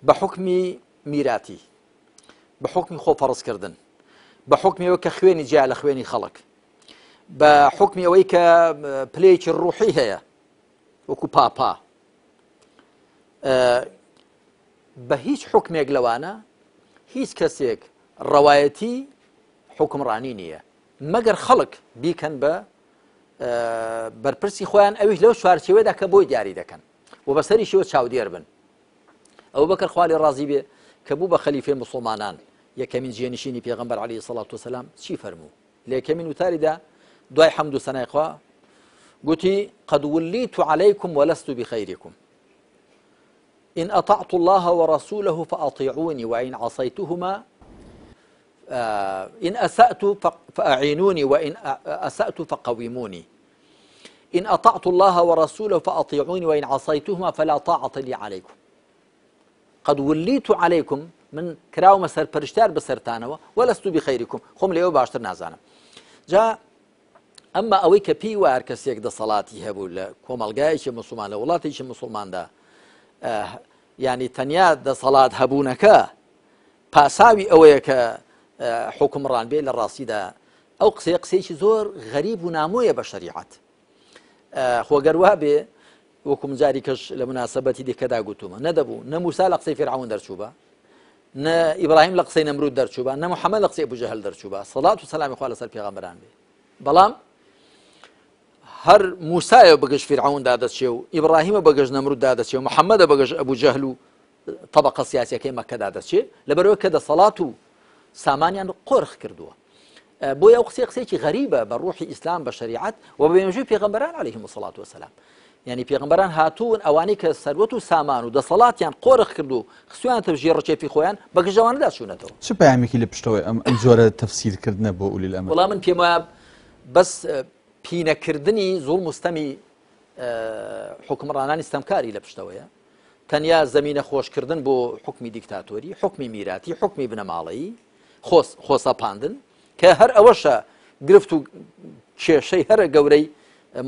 بە حکمی میراتی بە حکمی خۆپەڕستکردن بە حکمیەوە کە خوێنی جیا لە خوێنی خەڵک بە حکمی ئەوەی کە پلەیەکی ڕوحی هەیە وەکو پاپا بە هیچ حکمێک لەوانە هیچ کەسێک ڕەوایەتی حکمڕانی نییە مەگەر خەڵک بیکەن بە اه، بەرپرسی خۆیان ئەویش لەو شوارچێوێدا کە بۆی دا كان و بەسەری شاو چاودێر بن ئەو بەکەر خوالی ڕازی بێ کە بوو بە خەلیفێ مسلمانان یەکەمین جێنشینی پێغمبەر عليه الصلاة والسلام سەسلام چی فەرموو لە یەکەمین وتاریدا دوای حەمد و سەنایخوا قوتي قد وليت عليكم ولست بخيركم إن أطعت الله ورسوله فأطيعوني وإن عصيتهما آه، إن أسأت فأعينوني وإن أسأت فقوموني إن أطعت الله ورسوله فأطيعوني وإن عصيتهما فلا طاعة لي عليكم قد وليت عليكم من كراوما سر برشتار بسرتانوا ولست بخيركم خم ليو باشتر نازانا جا ئەمما ئەوەی کە پێی وار کەسێک دەسەڵاتی هەبوو لە کۆمەلگایکی مسلمان لە وڵاتێکی آه، يعني تنياد دا صلات هەبوونەکە پاساوی ئەوەیە کە حکمڕان بێ لە ڕاستیدا او قصي قصي زۆر غەریب و نامۆیە بە شریعەت خۆگەروا بێ وەکوم جاری کەش لە مناسبەتی دیکەدا گوتومە نەدەبوو نەموسا لە فرعون درشوبا نا ابراهيم لقصي نمرود درشوبا نا محمد لقصي ابو جهل درشوبا صلاة وسلام و سەسلامی خوا لەسەر پێغەمبران بێ بەڵام هەر موسایە بەگەشت فرعوندا دەچێ و ئیبراهیمە بەگەشت نەمروددا دەچێ و محەممەدە بەگەشت ئەبوو جەهل و طبقە سیاسەکەی مەکەدا دەچێت لەبەرەوە کە دە سەڵات سامانیان قۆرخ کردووە بۆ ئەو قسێ قسێکی غەریبە بە ڕوحی ئیسلام بە شریعت و بەێژوی پێغمبەران عليه مسلات وسلام ینی پێغمبەران هاتوون ئەوانەی کە سەروەت و سامان و دەسەڵاتیان قۆرخ کرد و خسویان تەژێ ڕچێپی خۆیان بەگەژەواندا چوونەتەوە چ پامێکی لە پشتەوەی ئەم جۆرە تەفسیرکردنە بۆ ئولی ئەمە وڵام من پێم وایە بەس پینەکردنی زۆر مستەمی حکمڕانانی ستەمکاری لە پشتەوەیە تەنیا زمینە خۆشکردن بۆ حکمی دیکتاتۆری حکمی میراتی حکمی بنەماڵەیی خۆسەپاندن کە هەر ئەوەشە گرفت و کێشەی هەرە گەورەی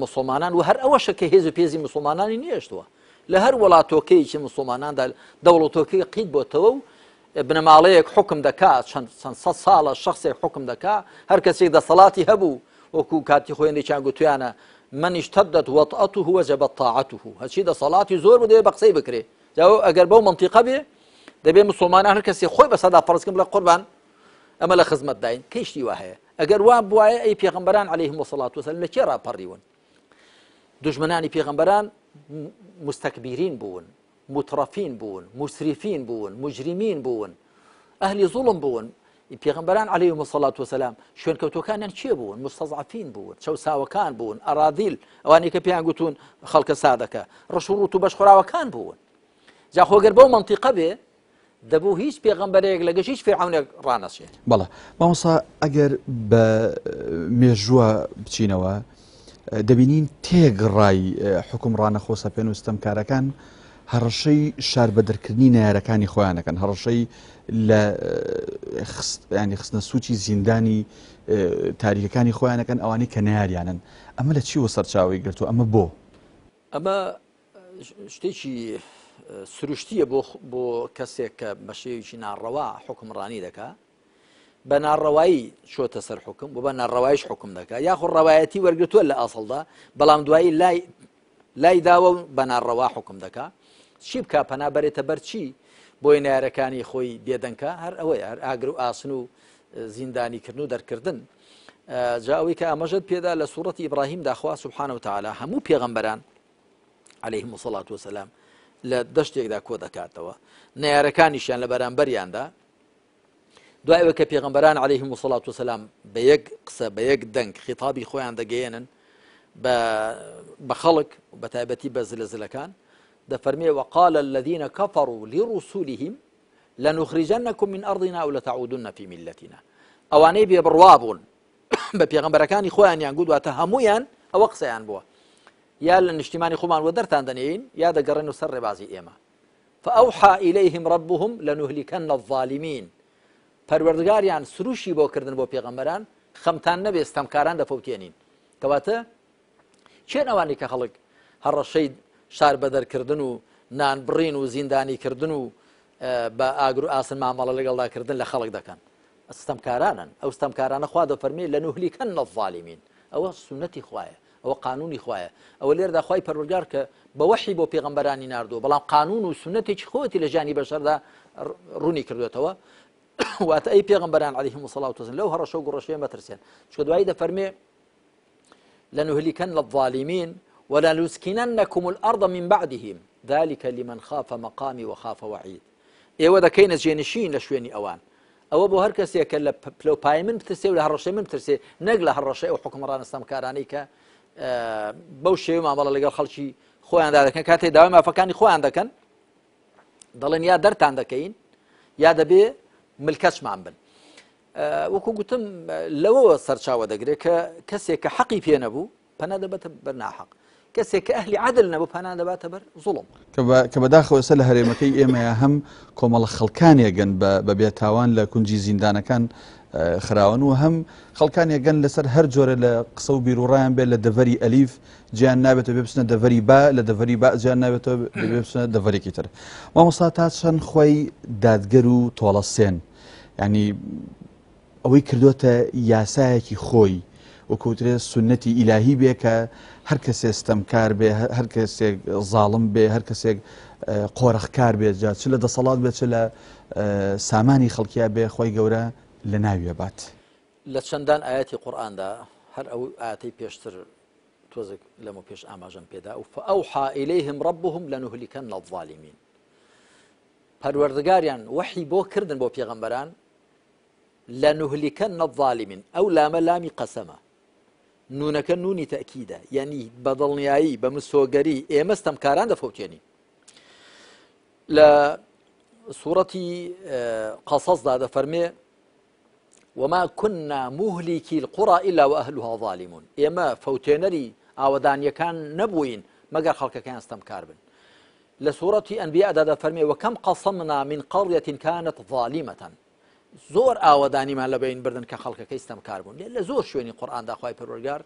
مسلمانان و هەر ئەوەشە کە هێز و پێزی مسلمانانی نیشتوە لە هەر وڵاتۆکەیکی مسلماناندا دەوڵەتۆکەی قید بۆتەوە و بنەماڵەیەک حکم دەکات چەند سە ساڵە شخصێک حکم دەکا هەر کەسێک دەسەڵاتی هەبوو وەکو کاتی خۆێنی چاگوتویانە منیشتەدەت وەتعەت و هوە جەبە تاعەت و هەچی دەسەڵاتی زۆر بدێ بە قسەی بکرێ ئەگەر بەو منتیقە بێ دەبێ مسلمانە هەر کەسی خۆی بەسەدا پڕستکەم لە قوربان اما داين كيش دي واه اگر وان ئەگەر وا پیغمبران ئەی الصلاه والسلام وسڵات وسلم لە پیغمبران مستكبرين بون مترفين بون مسرفين بون مجرمين بون اهل ظلم بون پیغمبران زوڵم الصلاه والسلام شون وسڵات وسلام چي بون مستضعفين بون شو چەساوەکان كان بون اراذيل واني كبيان گوتون سادكه سادەکە بشخرا وكان بون جا جاخۆگەر بەو منطقه به دەبوو هیچ پێغمبەرەیەک لە گەشت فێعونێک ڕانەسێت بەڵە مامۆسا ئەگەر بە مێژووە بچینەوە دەبینین تێگڕای حکم ڕانەخۆسە پێێن وستم کارەکان هەڕەشەی شار بەدرکردنی نارەکانی خۆیانەکەن هەڕەشەی لە ینی خستنە سوچی زیندانی تاریکەکانی خۆیانەکەن ئەوانەی کە ناریانن ئەمە لە چی وە سەرچاوی گرتو ئەمە بۆ ئەمە شتێکی سروشتیە بۆ کەسێک کە بەشەیەکی ناڕەوا حکمڕانی دەکا بە ناڕەوایی چۆتە سەر حکم بۆ بە ناڕەوایش حکم دەکا یاخ ڕەوایەتی وەرگتووە لە ئاسڵدا بەڵام دوایی لای داوە بە ناڕەوا حکم دەکا چی بکە پەنابەرێتە بەرچی بۆی نارەکانی خۆی دێدەنکە هەر ئەوەی هەر ئاگر و ئاسن و زیندانیکردن و دەرکردن جاوی کە ئەمەژت پێدا لە سوورەتی ئیبراهیم داخوا سوبحانە و تعالا هەموو پێغەمبەران عليهلەیه مسلڵات وسلام لە دەشتێکدا کۆ دەکاتەوە نارەکانیشیان لە بەرامبەریاندا دوایەوە کە پێغمبەران عليهلەیهم وسڵات وسلام بە یەک قسە بە یەک دەنگ خیتابی خۆیان دەگەێنن بە خەڵک بە تایبەتی بە زلزلەکان دەفەرمێ وقال الذين كفروا لرسولهم لنخرجنكم من أرضنا أو لتعودن في ملتنا ئەوانەی بێ بڕوا بوون بە پێغمبەرەکانی خۆیان یان گوتواتە هەمویان ئەوە قسەیان بووە یا لە نیشتیمانی خۆمان وە دەرتان دەنێین یا دەگەڕێن و سەر ڕێبازی ئێمە فأوحى إليهم ربهم لنهلكن الظالمين پەروەردگاریان سروشی بۆ کردن بۆ پێغەمبەران خەمتان نەبێ ستەمکاران دەفەوتێنین کەواتە چێن ئەوانی کە خەڵک هەڕەشەی شار بەدەرکردن و نان بڕین و زیندانیکردن و بە ئاگر و ئاسن مامەڵە لەگەڵداکردن لە خەڵک دەکەن ئەستەمکارانن ئەو ستەمکارانە خوا دەفەرمی لە نوهلیکەن نەڤالمین ئەوە سونەتی خوایە ئەوە قانوني خوایە ئەوە لێردا خی پەرۆرگار کە بە وەحی بۆ پێغمبەرانی نردووە بەڵام قانون و سنتێکی خۆتی لە ژانی بەشەردا ڕوونی کردوێتەوە <coughs> واتە ئەی پێغمبەران علیهم لو لەو هەڕەشە و مترسين شو چکە دوایی دەفەرمێ لنهلكن الظالمين ولنسكننكم الأرض من بعدهم ذلك لمن خاف مقامي وخاف وعيد ئێوە دەکەینە جێنشین لە لشويني اوان او ابو هەر کەسێکە لە پلوپای من بترسێ و لە من بترسێ نقله لە هەڕەشەی ئەو حکومڕانە بەو شێوی مامەڵە لەگەڵ خەڵکی خۆیاندا دەکەن کاتێک داوای مافەکانی خۆیان دەکەن دەڵێن یا دەرتان دەکەین یا دەبێ ملکەچمان بن وەکو گوتم لەوەوە سەرچاوە دەگرێت کە کەسێک کە حەقی پێ نەبوو پەنا دەبێتە بەرناحق کەسێک کە ئەهلی عادل نەبوو پانا دەباتە بەر زوڵم کە بەداخەوەسە لە هەرێمەکەی ئێمەیە هەم کۆمەڵە خەڵکانیەگەن بە بێتاوان لە کونجی زیندانەکان خراون و هەم خەڵکان یەگەن لەسەر هەر جۆرە لە قسە و بیرروڕیان بێت لە دەڤری ئەلیف گیان نابێتەوە بێ بچنە دەڤری با لە دەڤری با گیان نابێتەوە بچنە دەڤێکی تر مامۆستا تا چەند خۆی دادگەر و تۆڵە سێن ینی ئەوەی کردوتە یاسایەکی خۆی وەکوترێ سنەتی ئیلاهی بێ کە هەر کەسێ ستەمکار بێ هەر کەسێک زاڵم بێ هەر کەسێک قۆرەخکار بێت جا چ لە دەسەڵات بێت چ لە سامانی خەڵکییا بێ خۆی گەورە لناوی ناویە بات لە چەندان ئاەتی دا هر او ئاتی پێشتر تۆزێک لمو پێش ئاماژەم پێدا و ئەو حائلەیهم ڕبهم لە نهلیکەن لە ظالمین پەروەردگاریان وەحی بۆ کردن بو پیغمبران لە نهلیکە نەظالمین ئەو لامە لامی قەسەمە نونەکە نونی تأکیده یعنی بەدڵنیایی بە مسۆگەری دا کاران دەفوتێنی لە قصص دا فرمي وما كنا مهلكي القرى إلا وأهلها ظالمون إما فوتينري آودان يكان نبوين مگر خلق كان استمكار بن لسورة أنبياء دادا فرمي وكم قصمنا من قرية كانت ظالمة زور داني ما لبين بردن کە خەڵکەکەی ستەمکار بوون زور زۆر القران قورآاندا خخوای پەرۆرگار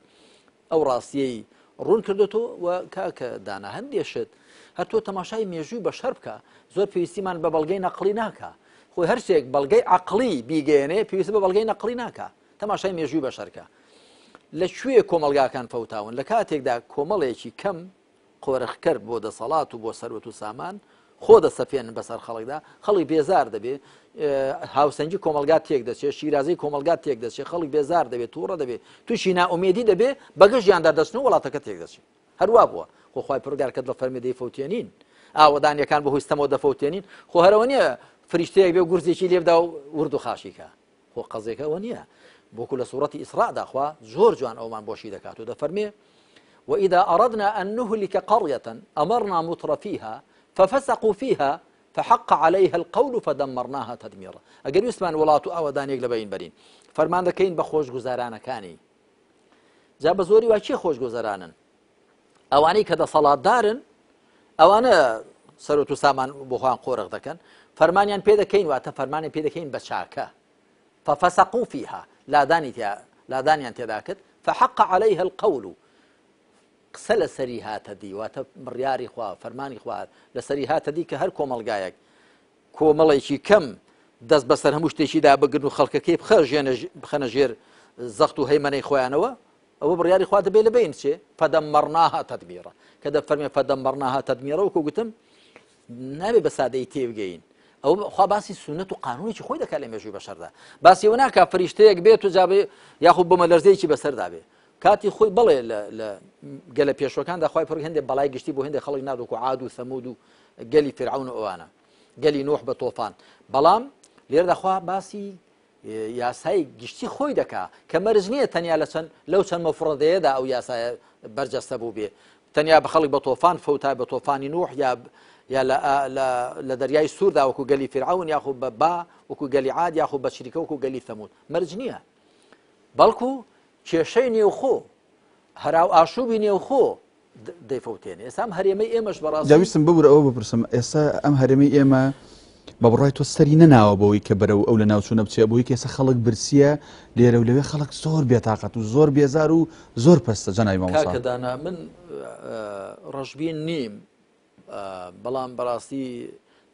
او راسي رون کردوەوە و وكاك دانا هندي شد هتو تماشاي بە شەر بکە زور پێویستیمان بە بەڵگەی نەقلی خۆی هەرشێک بەڵگەی عقلی بیگەێنێ پێویست بە بەڵگەی نەقلی ناکە تەماشای مێژوی بە شەرکە لە کوێ کۆمەلگاکان فەوتاون لە کاتێکدا کۆمەڵێکی کەم قۆرەخکرد بۆ دەسەڵات و بۆ سەروەت و سامان خۆ دەسەپێن بەسەر خەڵکدا خەڵی بێزار دەبێ هاوسەنگی کۆمەلگات تێک دەچێت شیرازی کۆمەلگات تێک دەچێت خەڵک بێزار دەبێت تووڕە دەبێت تووشی ناومێدی دەبێ بەگەش یاندا دەستن و وڵاتەکە تێک دەچێت هەروە بووە خۆخوای پرگارکەت لە فەرمیدەی فوتێنین ئاوەدانیەکان بە هوستەمەوە دەفەوتێنین خۆ هەرەوە نیە فریشتەیەک بێ گورزێکی لێبدا و ورد و خاشیکە خۆ قەزێکە ونيا بوكل بۆکو إسراء سوورەتی ئیسراداخوا زۆر جوان ئەومان بۆشی دەکات و دەفەرمێ وإذا أردنا أن نهلك قرية أمرنا متر فيها ففسقوا فيها فحق عليها القول فدمرناها تدميرا أجل يسمان ولا تؤوى دانيك لبين برين فرمان دكين بخوش جزارانا كاني جاب زوري واشي خوش جزارانا أواني كذا صلاة دارن أوانا سروتو سامان بخوان قورق دكن فەرمانیان بيدا كين واتە فەرمانی پێ دەکەین بە چاکە ففەسەقو فيها لادانی لادانیان تێدا کرد فحق عليها القول قسە لە سەری هاتە دی واتە بڕیاری خوا فەرمانی خوارد لە سەری هاتە دی کە هەر کۆمەلگایەک کۆمەڵێکی کەم دەست بەسەر هەموو شتێکیدا بگرن و خەڵکەکەی بخەژێنە بخەنە ژێر زەخت و هەیمەەی خۆیانەوە ئەوە بڕیاری خوا دەبێت لە بین فدمرناها فەدەمەڕناها تەدمیرە کە دە فەرمێ فەدەمەڕناها تەدمیرە وکو گوتم نابێ ئەوخوا باسی سونەت و قانونێکی خۆی دەکات لە مێژوی بەشەردا باسیەوە ناکە فریشتەیەک بێت و جابێ یاخود بۆ مەلەرزەیەکی بەسەردابێ کاتی خۆی بڵێ لە گەلە پێشەکاندا خی پر هەندێک بەڵای گشتی بۆ هەندێک خەڵک نادوک و عاد و سەمود و گەلی فرعون ئەوانە گەلی نۆح بە تۆفان بەڵام لێردەخوا باسی یاسای گشتی خۆی دەکا کە مەرز نییە تەنیا لە چەند لەو چەند مەفرڕدەیەدا ئەو یاسای بەرجەستە بوو بێ تەنیا بە خەڵک بە تۆفان فەوتای بە تۆفانی نوح یا یا لە دەریای سووردا وەکو گەلی فرعون یاخو بە با وەکو گەلی عاد یاخو بە شریکە وەکو گەلی تەمون مەرج نییە بەڵکو کێشەی نێوخۆ هەراو ئاشوبی نێوخۆ دەیفوتێنێ ئێستا هەرێمەی ئێمەش بەڕاست داویستم ببور ئەوە بپرسم ئێستا ئەم هەرێمەی ئێمە بە بڕای تۆ سەری نەناوە بەوەی کە بەرە و ئەو لە ناوچوونە بچێ بۆی کێسە خەڵک برسیە لێرە و لەوێ خەڵک زۆر بێتاقەت و زۆر بێزار و زۆر پەستە جەنای ماوەدانا من ڕژبین نیم بەڵام بەڕاستی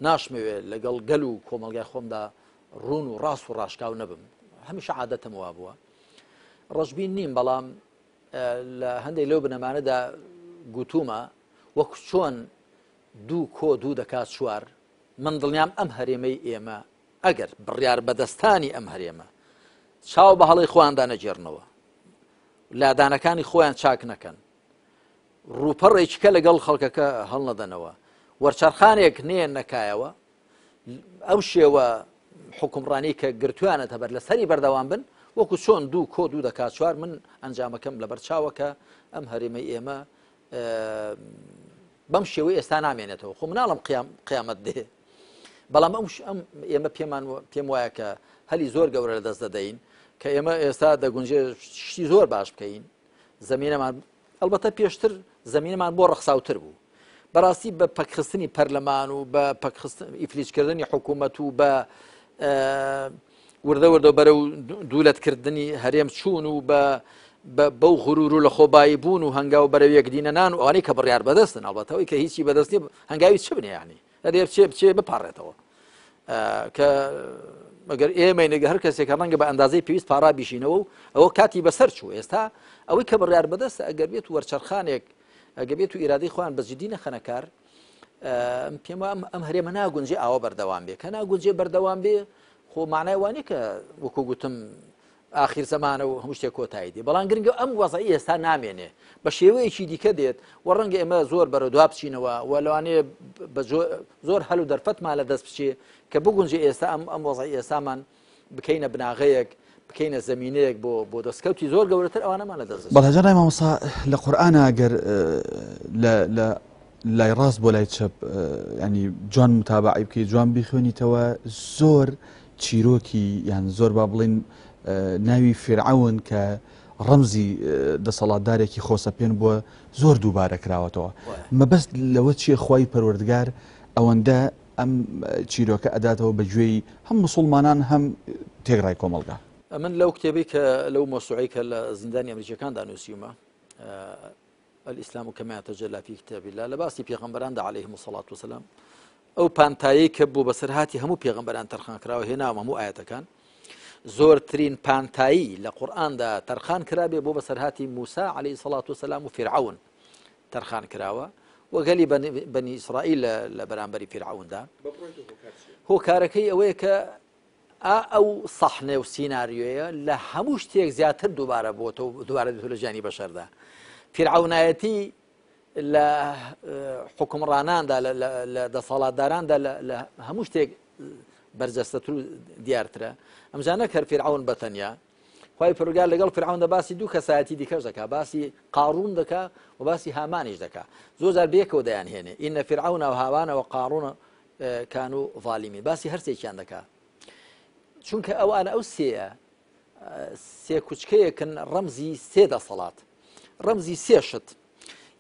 ناشمەوێت لەگەڵ گەل و کۆمەلگای خۆمدا ڕون و ڕاست و ڕاشکاو نەبم هەمیشە عادەتم وا بووە ڕژبین نیم بەڵام لە هەندێک لەو بنەمانەدا گوتومە وەک چۆن دوو کۆ دوو دەکات چوار من دڵنیام ئەم هەرێمەی ئێمە ئەگەر بڕیار بەدەستانی ئەم هەرێمە چاو بە هەڵی خۆیاندا نەجێرنەوە لادانەکانی خۆیان چاک نەکەن ڕوپەڕێکیکە لەگەڵ خەڵکەکە هەڵنەدەنەوە وەرچرخانێک نێن نەکایەوە ئەو شێوە حکمڕانی کە گرتوانێتە بەر لە سەری بەردەوام بن وەکو چۆن دوو کۆ دوو دەکات چوار من ئەنجامەکەم لە بەرچاوەکە ئەم هەریمە ئێمە بەم شێوەی ئێستا نامێنێتەوە خۆ مناڵم قیامەت دێ بەڵام ئەم ئێمە پێمان پێم وایە کە هەلی زۆر گەورە لە دەست دەدەین کە ئێمە ئێستا دەگونجێ شتی زۆر باش بکەین زمینەمان ئەلبەتە پێشتر زمینمان بۆ ڕخساوتر بوو بەڕاستی بە پەکخستنی پەرلەمان و بە ئیفلیجکردنی حکوومەت و بە وردە وردە بەرە و دوولەتکردنی هەرێم چوون و بە بەو غرور و لە خۆبایی بوون و هەنگاو بەرەو یەکدینەنان و ئەوانەی کە بڕیار بەدەستن ئەڵبەتەوەی کە هیچی بەدەستی هەنگاوی چ بنێ ینی ئەرێ بچێ بچێ بپارڕێتەوە کە مەگەر ئێمە نگە هەر کەسێکە ڕەنگە بە ئەندازەی پێویست پارا بیشینەوە و ئەوە کاتی بەسەر چوو ئێستا ئەوەی کە بڕیار بەدەست ئەگەر بێت وەرچەرخانێک ئەگەبێت و ئیرادی خۆیان بەجددی نەخەنە کار پێم ئەم هەرێمە ناگونجێ ئاوە بەردەوام بێ کە ناگونجێ بەردەوام بێ خۆ مانای وانێ کە وەکو گوتم آخر زمانە و هەموو شتێک کۆتایی دی بەڵام گرنگە ئەم وەزایی ئێستا نامێنێ بە شێوەیەکی دیکە دێت و ڕەنگە ئێمە زۆر بەرەدوا بچینەوە و لەوانەیە زۆر هەلو دەرفەتمان لە دەست بچێ کە بگونجێ ئێستا ئەم ئەم وەزای ئێستامان بکەینە بناغەیەک بکەینە زمینەیەک بۆ بۆ دەستکەوتی زۆر گەورەتر ئەوانەمان لە دەست بەڵهژە لای مامۆسا لە قورآانە ئەگەر لای ڕاست بۆ لای چەپ ینی جوان متابعی بکەی جوان بیخوێنیتەوە زۆر چیرۆکی یان زۆر با بڵین ناوی فرعون کە ڕەمزی دەسەڵاتدارێکی خۆسە پێێن بووە زۆر دووبارە کراوەتەوە مەبەست لەوە چیە خی پەروەردگار ئەوەندە ئەم چیرۆکە ئەداتەوە بەگوێی هەم مسلمانان هەم تێگرای کۆمەلگا من لو کتێبی کە لەو مۆسوعی کە لە زیندانی آه الإسلام كما يتجلى في كتاب الله لباسي بيغمبران پێغمبەراندا عليه مسلڵات وسلام ئەو پانتایی کە بوو بە سەرهاتی هەموو پێغمبەران تەرخانکراوە هێنا هەموو ئاەتەکان زۆرترین پانتایی لە دا ترخان كرابي بو بە سەرهاتی موسى عليه الصلاة والسلام وفرعون ترخان كراوة وقالي بني, إسرائيل ئیسرائیل لە فرعون دا هو كاركي ئەوەیە ئەو سەحنێ و سینناریۆیە لە هەموو شتێک زیاتر دووبارە بۆتەوە دووارە دوو لە ژیانی بەشەردا فیرعونایەتی لە حکمڕاناندا لە دەسەڵاتداراندا لە هەموو شتێک بەرجەستەتر و دیارترە ئەمجانە کەرفیرعون بەتەنیا خی پرگار لەگەڵ فرعون باسی دوو کەسایەتی دیکەش دکا باسی قارون دکا و باسی هامانیش دکا زۆزار بێکەوە دەیان هێنێ ئینە فرعون و هاوانە و قارونە کان و ڤالیمی باسی هەرسێکیان دکات چونکە ئەوانە ئەو سێە سێ کوچکەیەکن ڕەمزی سێ دەسەڵات ڕەمزی سێشت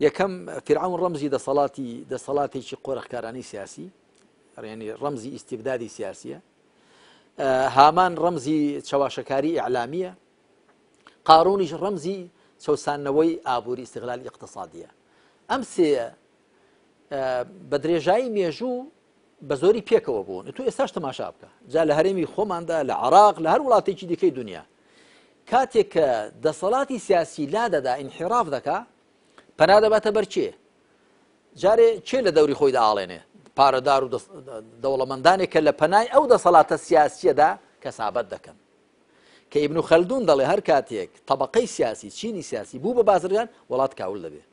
یەکەم فرعون ڕەمزی دەسەڵاتی دەسەڵاتێکی قۆرەخکارانی سیاسی ڕێنی ڕەمزی ئیسیبدادی سیاسیە هامان ڕەمزی چاواشەکاری ئەعلامیە قارونیش ڕەمزی چەسانەوەی ئابووری استغلالی اقتصادیە ئەم سێ بە درێژایی مێژوو بە زۆری پێکەوە بوون تو ئێستاش تەماشا بکە جا لە هەرێمی خۆماندا لە عراق لە هەر وڵاتێکی دیکەی دنیا کاتێک کە دەسەڵاتی سیاسی لا دەدا ئینحراف دەکا پەنا دەباتە بەرچێ جارێ چێ لە دەوری خۆی داڵێنێ پارەدار و دەوڵەمەندانێک کە لە پەنای ئەو دەسەڵاتە سیاسیەدا کەسابەت دەکەن کە ئیبن و خەلدون دەڵێ هەر کاتێک طبقەی سیاسی چینی سیاسی بوو بە بازرگان وڵات کاول دەبێ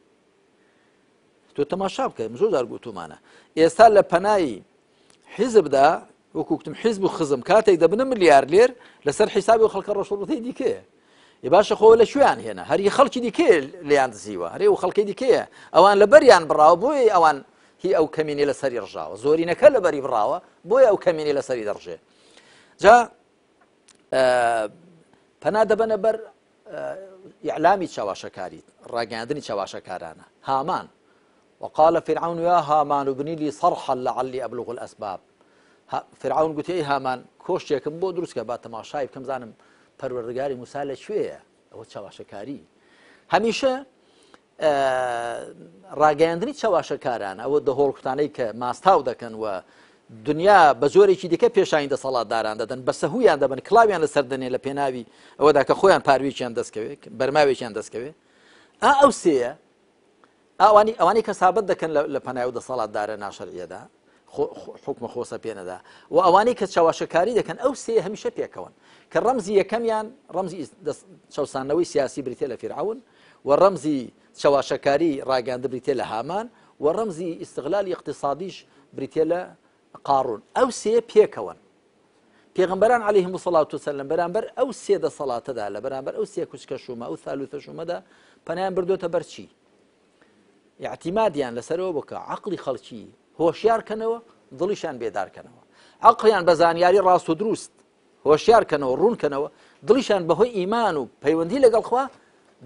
تۆ تەماشا بکەم زۆر دەرگوتومانە ئێستا لە پەنایی حیزبدا وەکوکتم حیزب و خزم کاتێک دەبنە ملیار لێر لەسەر حیسابی و خەڵکە ڕۆژڵەتی دیکەیە ی باشە خۆ لە شویان هێنا هەری خەڵکی دیکەیە لیان دزیوە هەرێ و خەڵکی دیکەیە ئەوان لە بەریان بڕاوە بۆی ئەوان هی ئەو کەمینی لە سەری ڕژاوە زۆرینەکە لە بەری بڕاوە بۆی ئەو کەمینی لە سەری دەڕژێ جا پەنا دەبەنە بەر یعلامی چاواشەکاری ڕاگەاندنی چاواشەکارانە هامان وقال فرعون يا هامان ابني لي صرحا لعلي أبلغ الأسباب فرعون قلت أي هامان کۆشتێکم بۆ دروستکە با تەماشای بکەم زانم پەروەردگاری موسا لە شوێە ئەوە چاواشەکاری هەمیشە ڕاگەاندنی چاواشەکاران ئەوە دەهۆڵکتانەی کە ماستاو دەکەن و دنیا بە زۆرێکی دیکە پێشانی دەسەڵاتداران دەدەن بەسەهویان دەبن کلااویان لە سەردەنێ لە پێناوی ئەوەدا کە خۆیان پاروییان دەستکەوێت بەرماوێکیان دەستکەوێت ئا ئەو سەیە ئەوانی ئەوانی کە سابت دەکەن لە پەنای و دەسەڵاتدارە ناشرعیەدا حکمە خۆسە پێنەدا و ئەوانەی کە چاواشەکاری دەکەن ئەو سێ هەمیشە پێکەون کە ڕەمزی یەکەمیان ڕەمزی چاوسانەوەی سیاسی بریتێ لە فیرعون و ڕەمزی چاواشەکاری ڕاگەاندە بریتێ لە هامان و ڕەمزی ئیسغلالی اقتصادیش بریتێ لە قارون ئەو سێ پێکەون پێغمبەران عليه مسلڵات و سلم بەرامبەر ئەو سێ دە سەڵاتەدا لە بەرامبەر ئەو سێ کوچکە شومە ئەو سالوتە شومەدا پەنیان بردوتە بەرچی یاعتیمادیان لەسەرەوە بکە عقلی خەڵکی هۆشیارکەنەوە دڵیشان بێدارکەنەوە عقلیان بە زانیاری ڕاست و دروست هۆشیارکەنەوە ڕوونکەنەوە دڵیشان بەهۆی ئیمان و پەیوەندی لەگەڵخوا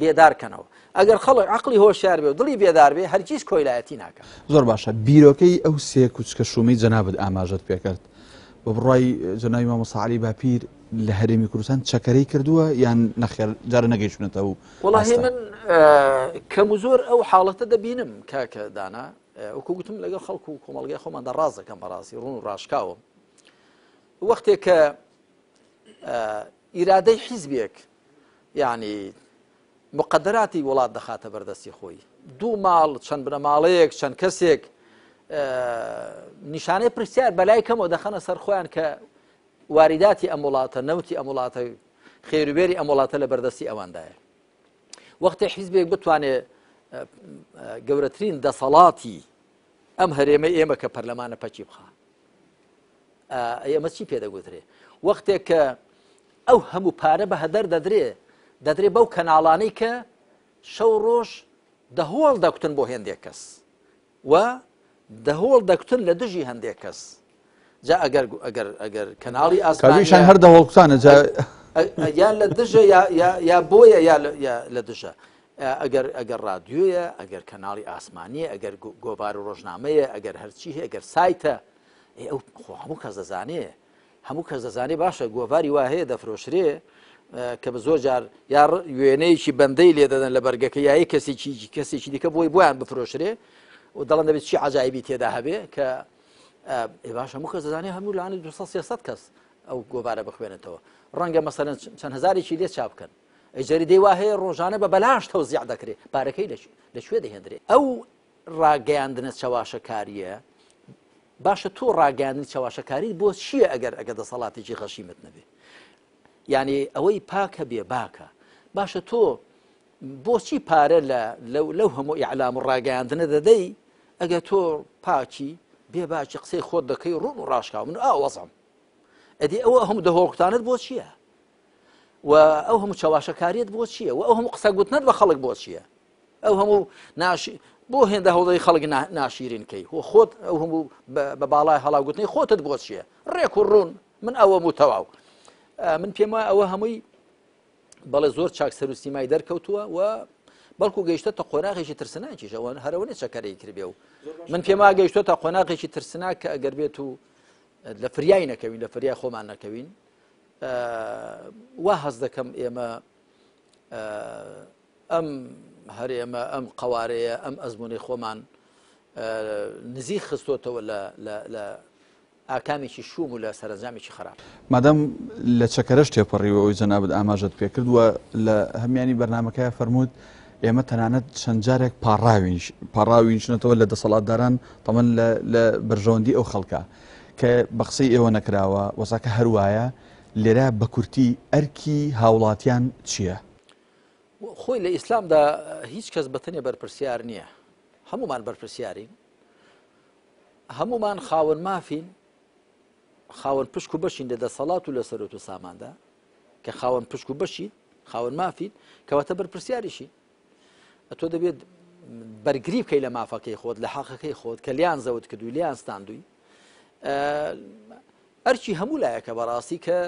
بێدارکەنەوە ئەگەر خەڵک عقلی هۆشیار بێ و دڵی بێدار بێ هەرگیز کۆیلایەتی ناکە زۆر باشە بیرۆکەی ئەو سێ کوچکە شومی جەنابەت ئاماژەت پێکرد بە بڕای جەناوی مامەساعالی باپیر لە هەرێمی کوردستان چەکەرەی کردووە یان نەخێر جارە نەگەیشتونەتەوە وڵی من کەم زۆر ئەو حاڵەتە دەبینم کاکە دانا وکو گوتم لەگە خەڵکو و کۆمەڵگای خۆماندا ڕازەکەم بەڕاستی ڕون و ڕاشکاوم وەختێک کە ئیرادەی حیزبێک یعنی مقدراتی وڵات دەخاتە بەردەستی خۆی دوو ماڵ چەند بنە ماڵەیەک چەند کەسێک نیشانەی پرسیار بەلای کەمەوە دەخەنە سەر خۆیان کە واریداتی ئەم وڵاتە نەوتی ئەم وڵاتە خێروبێری ئەم وڵاتە لە بەردەستی ئەواندایە وەختی حیزبێک بتوانێت گەورەترین دەسەڵاتی ئەم هەرێمە ئێمە کە پەرلەمانە پەچی بخە ئێمە چی پێدەگوترێ وەختێک کە ئەو هەموو پارە بە هەدەر دەدرێ دەدرێ بەو کەناڵانەی کە شەو ڕۆژ دەهۆڵ دەکتن بۆ هێندێک کەس و دەهۆڵ دەکتن لە دژی هەندێک کەس جا ئەگەر ئەگەر ئەگەر کەناڵی ئاسکاویشان هەردە هەڵکسانە یان لە دژە یا بۆیە یا لە دژە ئەگەر ئەگەر رادیۆیە ئەگەر کەناڵی ئاسمانیە ئەگەر گۆبار و ڕۆژنامەیە ئەگەر هەرچی هەیە ئەگەر سایتە ئەو هەموو کەس دەزانێ هەموو کەس دەزانێ باشە گۆڤاری وا هەیە دەفرۆشرێ کە بە زۆر جار یا وێنەیەکی بەندەی لێدەدەن لە بەرگەکە یای کەسێکی کەسێکی دیکە بۆی بۆیان بفرۆشرێ و دەڵەن دەبێت چی عجایبی تێدا هەبێ کە باش هەموو کەس دەزانانی هەموو لاانی 200 کەس ئەو گۆبارە بخوێنێتەوە ڕەنگە مەسەرەن چەند هزارێکی لێ چاپ بکەن جەریدەی واهەیە ڕۆژانە بە بەلاش تەوزیع دەکرێت پارەکەی لەکوێ دەهێنرێت ئەو ڕاگەیاندنە چاواشەکاریە باشە تۆ ڕاگەاندنی چاواشەکاری بۆ چییە ئەگەر ئەگە دەسەڵاتێکی خەشیمت نەبێ یعنی ئەوەی پاکە بێ باکە باشە تۆ بۆچی پارە لەو هەموو ئیعلام و ڕاگەاندنە دەدەی ئەگە تۆ پاچی بێ باشی قسەی خۆت دەکەی ڕوون و ڕاشکا من ئا وەزم ئەدی ئەوە هەم دەهۆڵکتانت بۆ چییە و ئەو هەموو چاواشەکاریت بۆ چییە و ئەو هەموو قسە گوتنەت بە خەڵک بۆ چییە ئەو هەموو ناشی بۆ هێندە هەوڵی خەڵک ناشیرینکەی و خۆت ئەو هەموو بە باڵای هەڵاگوتنی خۆتت بۆ چییە ڕێک و ڕوون من ئەوە موتەواو من پێم وایە ئەوە هەمووی بەڵێ زۆر چاک سەرروسیمای دەرکەوتووە و بەڵکو گەیشتە قۆناغێکی ترسناکیش ئەوان هەرەوەە چەکەرەی کردێ و من پێما گەیشتە تا قۆناغێکی ترسنا کە ئەگەر بێت و لە فریای نەکەوین لە فریا خۆمان نەکەوین وا هەز دەکەم ئێمە ئەم هەرێمە ئەم قوارەیە ئەم ئەزمونی خۆمان نزی خستۆتەوە لە ئاکامێکی شوم و لە سەرنجامێکی خراپ مادەم لە چەکەرەش تێپەڕیەوەی جەنابەت ئاماژت پێکردووە لە هەمیانی بەرنمەکەی فەرمووت ئێمە تەنانەت چەند جارێک پاڕاوینشنەوە لە دەسەڵاتداران تەمەەن لە بەرژەوەندی ئەو خەڵکە کە بەخسەی ئێوە نەکراوە وەساکە هەروایە لێرە بە کورتی ئەرکی هاوڵاتیان چییە؟ خۆی لە ئیسلامدا هیچ کەس بەتەنێ بەرپرسیار نییە هەمومان بەرپرسیارین هەمومان خاون مافین خاون پشک و بەشین لە دەسەڵات و لە سەرۆت و ساماندا کە خاون پشک و بەشین خاون مافین کەواتە بەرپرسیاریشین تۆ دەبێت بەرگری بکەی لە مافەکەی خۆت لە حەقەکەی خۆت کە لیان زەوت کردووی لیان ستاندووی ئەرچی هەموو لایەکە بەڕاستی کە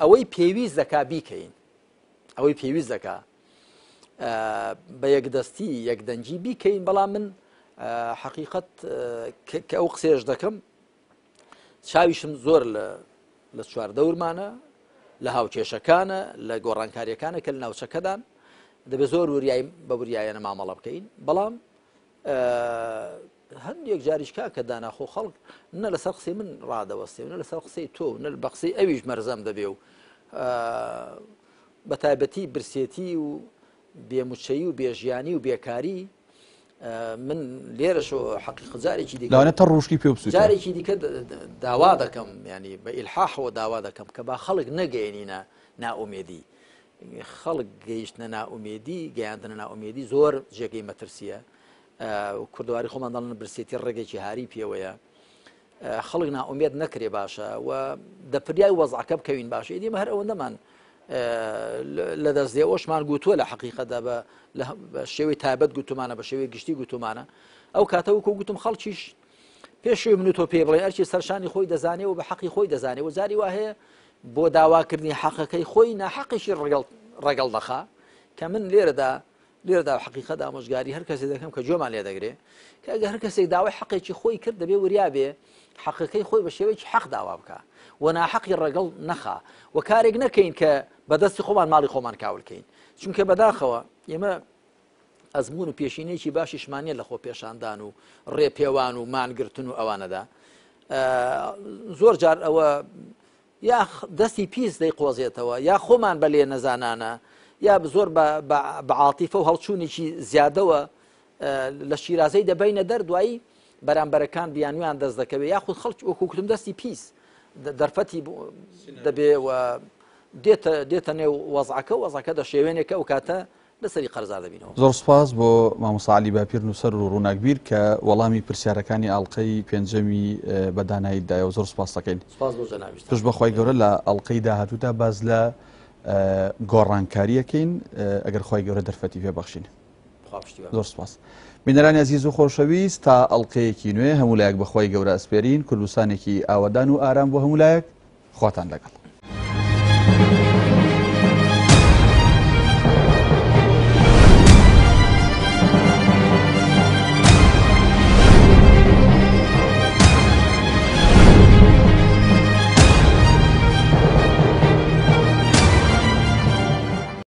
ئەوەی پێویست دەکا بیکەین ئەوەی پێویست دەکا بە یەکدەستی یەکدەنجی بیکەین بەڵام من حقیقت کە ئەو قسێش دەکەم چاویشم زۆر لە چواردەورمانە لە هاوکێشەکانە لە گۆڕانکاریەکانە کە لە ناوچەکەدان دەبێت زۆر وریایی بە وریایەنە مامەڵە بکەین بەڵام هەندێک جاریشکا کە داناخۆ خەڵک نە لەسەر قسی من ڕادەوەستی و نە لەسەر قسەی تۆ نە بەقسی ئەویش مەرزەم دەبێ و بە تایبەتی برسێتی و بێموچەی و بێژیانی و بێکاری من لێرەشۆ حقیقزارێکی دیگەوانێتە ڕۆشتی پێ جارێکی دیکە داوا دەکەم ینی بە ئیلحاحەوە داوا دەکەم کە با خەڵک نەگەێنینە ناومێدی خەڵک گەیشتە ناومێدی گەیاندنە ناومێدی زۆر جێگەی مەترسیە کوردواری خۆمانداڵن برسێتی ڕێگێکی هاری پێوەیە خەڵک ناومێت نەکرێ باشە و دەپریای وەزعکە بکەوین باشە دیمە هەر ئەوەندەمان لە دەستێ ئەوشمان گوتووە لە حقیقەدا بە شێوەی تابەت گوتومانە بە شێوەی گشتی گوتومانە ئەو کاتەوەکو گوتم خەڵکیش پێشوی من تۆ پێ بڵێ ئەرچی سەرشانی خۆی دەزانێ و بە حەقی خۆی دەزانێ و زاری وا هەیە بۆ داواکردنی حەقەکەی خۆی ناحەقیشی ڕگەڵ دەخا کە من لێرەدا لێرەدا حقیقە دامۆژگاری هەر کەسێک دەکەم کە جۆمان لێ دەگرێت کە ئەگە هەر کەسێک داوای حەقێکی خۆی کرد دەبێ وریابێ حەقەکەی خۆی بە شێوەیەکی حەق داوا بکە و ناحەقی ڕگەڵ نەخا و کارێک نەکەین کە بەدەستی خۆمان ماڵی خۆمان کاولکەین چونکە بەداخەوە ئێمە ئەزمون و پێشینەیەکی باشیشمانە لە خۆ پێشاندان و ڕێپێوان و مانگرتن و ئەوانەدا زۆر جار ئەوە یا دەستی پیس دەی قۆزێتەوە یا خۆمان بە لێ نەزانانە یا زۆر بەعاتیفە و هەڵچوونێکی زیادەوە لە شیرازەی دەبینە دەردوایی بەرامبەرەکان بیانویان دەست دەکەوێت یاخود خەڵک وەکوکتم دەستی پیس دەرفەتی دەبێ دێتە نێو وەزعەکە وەزعەکە دە شێوێنێکە و کاتە لەسەری قەرزا دەبینەوە زۆر سپاس بۆ مامۆساعلی باپیر نووسەر و ڕووناکبیر کە وەڵامی پرسیارەکانی ئەڵلقەی پێنجەمی بەداناییدایە و زۆر سپاس دەکەین توش بەخوای گەورە لە ئەڵلقەی داهاتوودا باز لە گۆڕانکاریەکەین ئەگەر خی گەورە دەرفەتی پێبخشین زۆر سپاس. بینەرانی عزیز و خۆشەویست تا ئەڵلقەیەکی نوێ هەمولایەک بەخوای گەورە ئەسپێرین کوردستانێکی ئاوادان و ئارام بۆ هەمولایەک خواتان لەگەڵ.